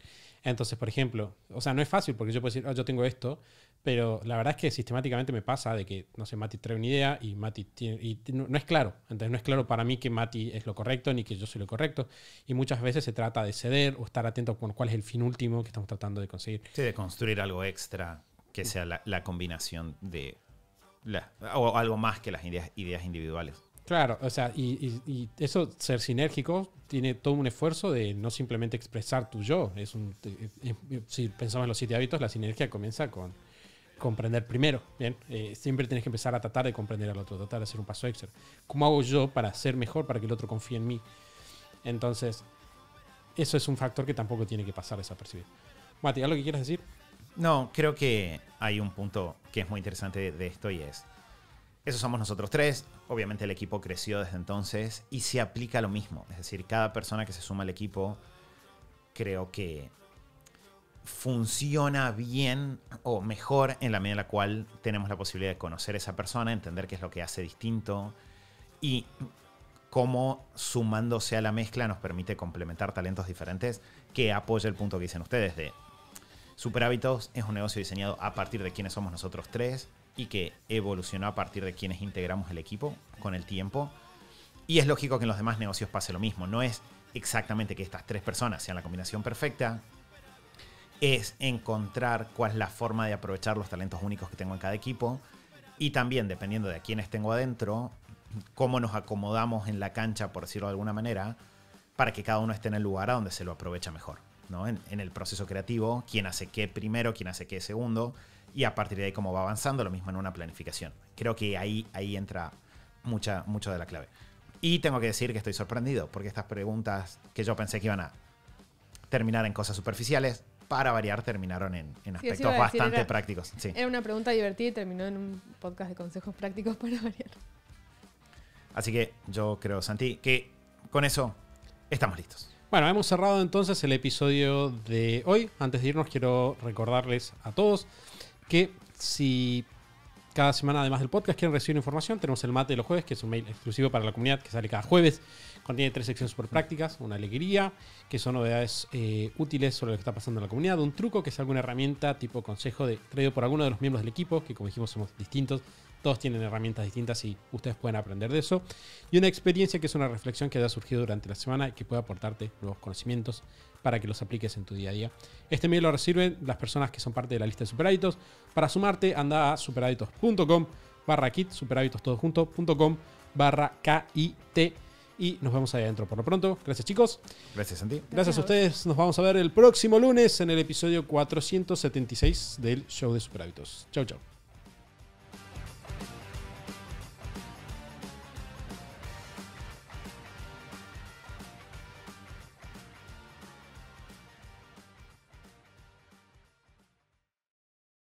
Entonces, por ejemplo, o sea, no es fácil porque yo puedo decir, ah, yo tengo esto, pero la verdad es que sistemáticamente me pasa de que, no sé, Mati trae una idea y Mati y no, es claro. Entonces, no es claro para mí que Mati es lo correcto ni que yo soy lo correcto. Y muchas veces se trata de ceder o estar atento con cuál es el fin último que estamos tratando de conseguir. Sí, de construir algo extra que sea la, combinación de o algo más que las ideas, ideas individuales. Claro, o sea, y, eso, ser sinérgico, tiene todo un esfuerzo de no simplemente expresar tu yo. Eh, eh, eh, si pensamos en los siete hábitos, la sinergia comienza con comprender primero. Bien, siempre tienes que empezar a tratar de comprender al otro, tratar de hacer un paso extra. ¿Cómo hago yo para ser mejor, para que el otro confíe en mí? Entonces, eso es un factor que tampoco tiene que pasar desapercibido. Mati, ¿algo que quieras decir? No, creo que hay un punto que es muy interesante de esto y es eso somos nosotros tres. Obviamente el equipo creció desde entonces y se aplica lo mismo. Es decir, cada persona que se suma al equipo creo que funciona bien o mejor en la medida en la cual tenemos la posibilidad de conocer a esa persona, entender qué es lo que hace distinto y cómo sumándose a la mezcla nos permite complementar talentos diferentes que apoya el punto que dicen ustedes de Super Hábitos es un negocio diseñado a partir de quienes somos nosotros tres y que evolucionó a partir de quienes integramos el equipo con el tiempo. Y es lógico que en los demás negocios pase lo mismo. No es exactamente que estas tres personas sean la combinación perfecta. Es encontrar cuál es la forma de aprovechar los talentos únicos que tengo en cada equipo. Y también, dependiendo de a quiénes tengo adentro, cómo nos acomodamos en la cancha, por decirlo de alguna manera, para que cada uno esté en el lugar a donde se lo aprovecha mejor. ¿no? en el proceso creativo, quién hace qué primero, quién hace qué segundo, y a partir de ahí cómo va avanzando, lo mismo en una planificación. Creo que ahí, ahí entra mucha, mucho de la clave. Y tengo que decir que estoy sorprendido, porque estas preguntas que yo pensé que iban a terminar en cosas superficiales, para variar, terminaron en, aspectos bastante prácticos. Sí. Era una pregunta divertida y terminó en un podcast de consejos prácticos para variar. Así que yo creo, Santi, que con eso estamos listos. Bueno, hemos cerrado entonces el episodio de hoy. Antes de irnos quiero recordarles a todos que si cada semana, además del podcast, quieren recibir información, tenemos el mate de los jueves, que es un mail exclusivo para la comunidad que sale cada jueves. Contiene tres secciones por prácticas, una alegría, que son novedades eh, útiles sobre lo que está pasando en la comunidad, un truco, que es alguna herramienta tipo consejo de, traído por alguno de los miembros del equipo, que como dijimos somos distintos, todos tienen herramientas distintas y ustedes pueden aprender de eso, y una experiencia que es una reflexión que haya surgido durante la semana y que puede aportarte nuevos conocimientos, para que los apliques en tu día a día. Este medio lo reciben las personas que son parte de la lista de superhábitos. Para sumarte, anda a superhábitos.com barra kit, superhábitostodojunto.com barra KIT. Y nos vemos ahí adentro por lo pronto. Gracias chicos. Gracias Santi. Gracias, Gracias a ustedes. Nos vamos a ver el próximo lunes en el episodio 476 del show de Superhábitos. Chau, chau.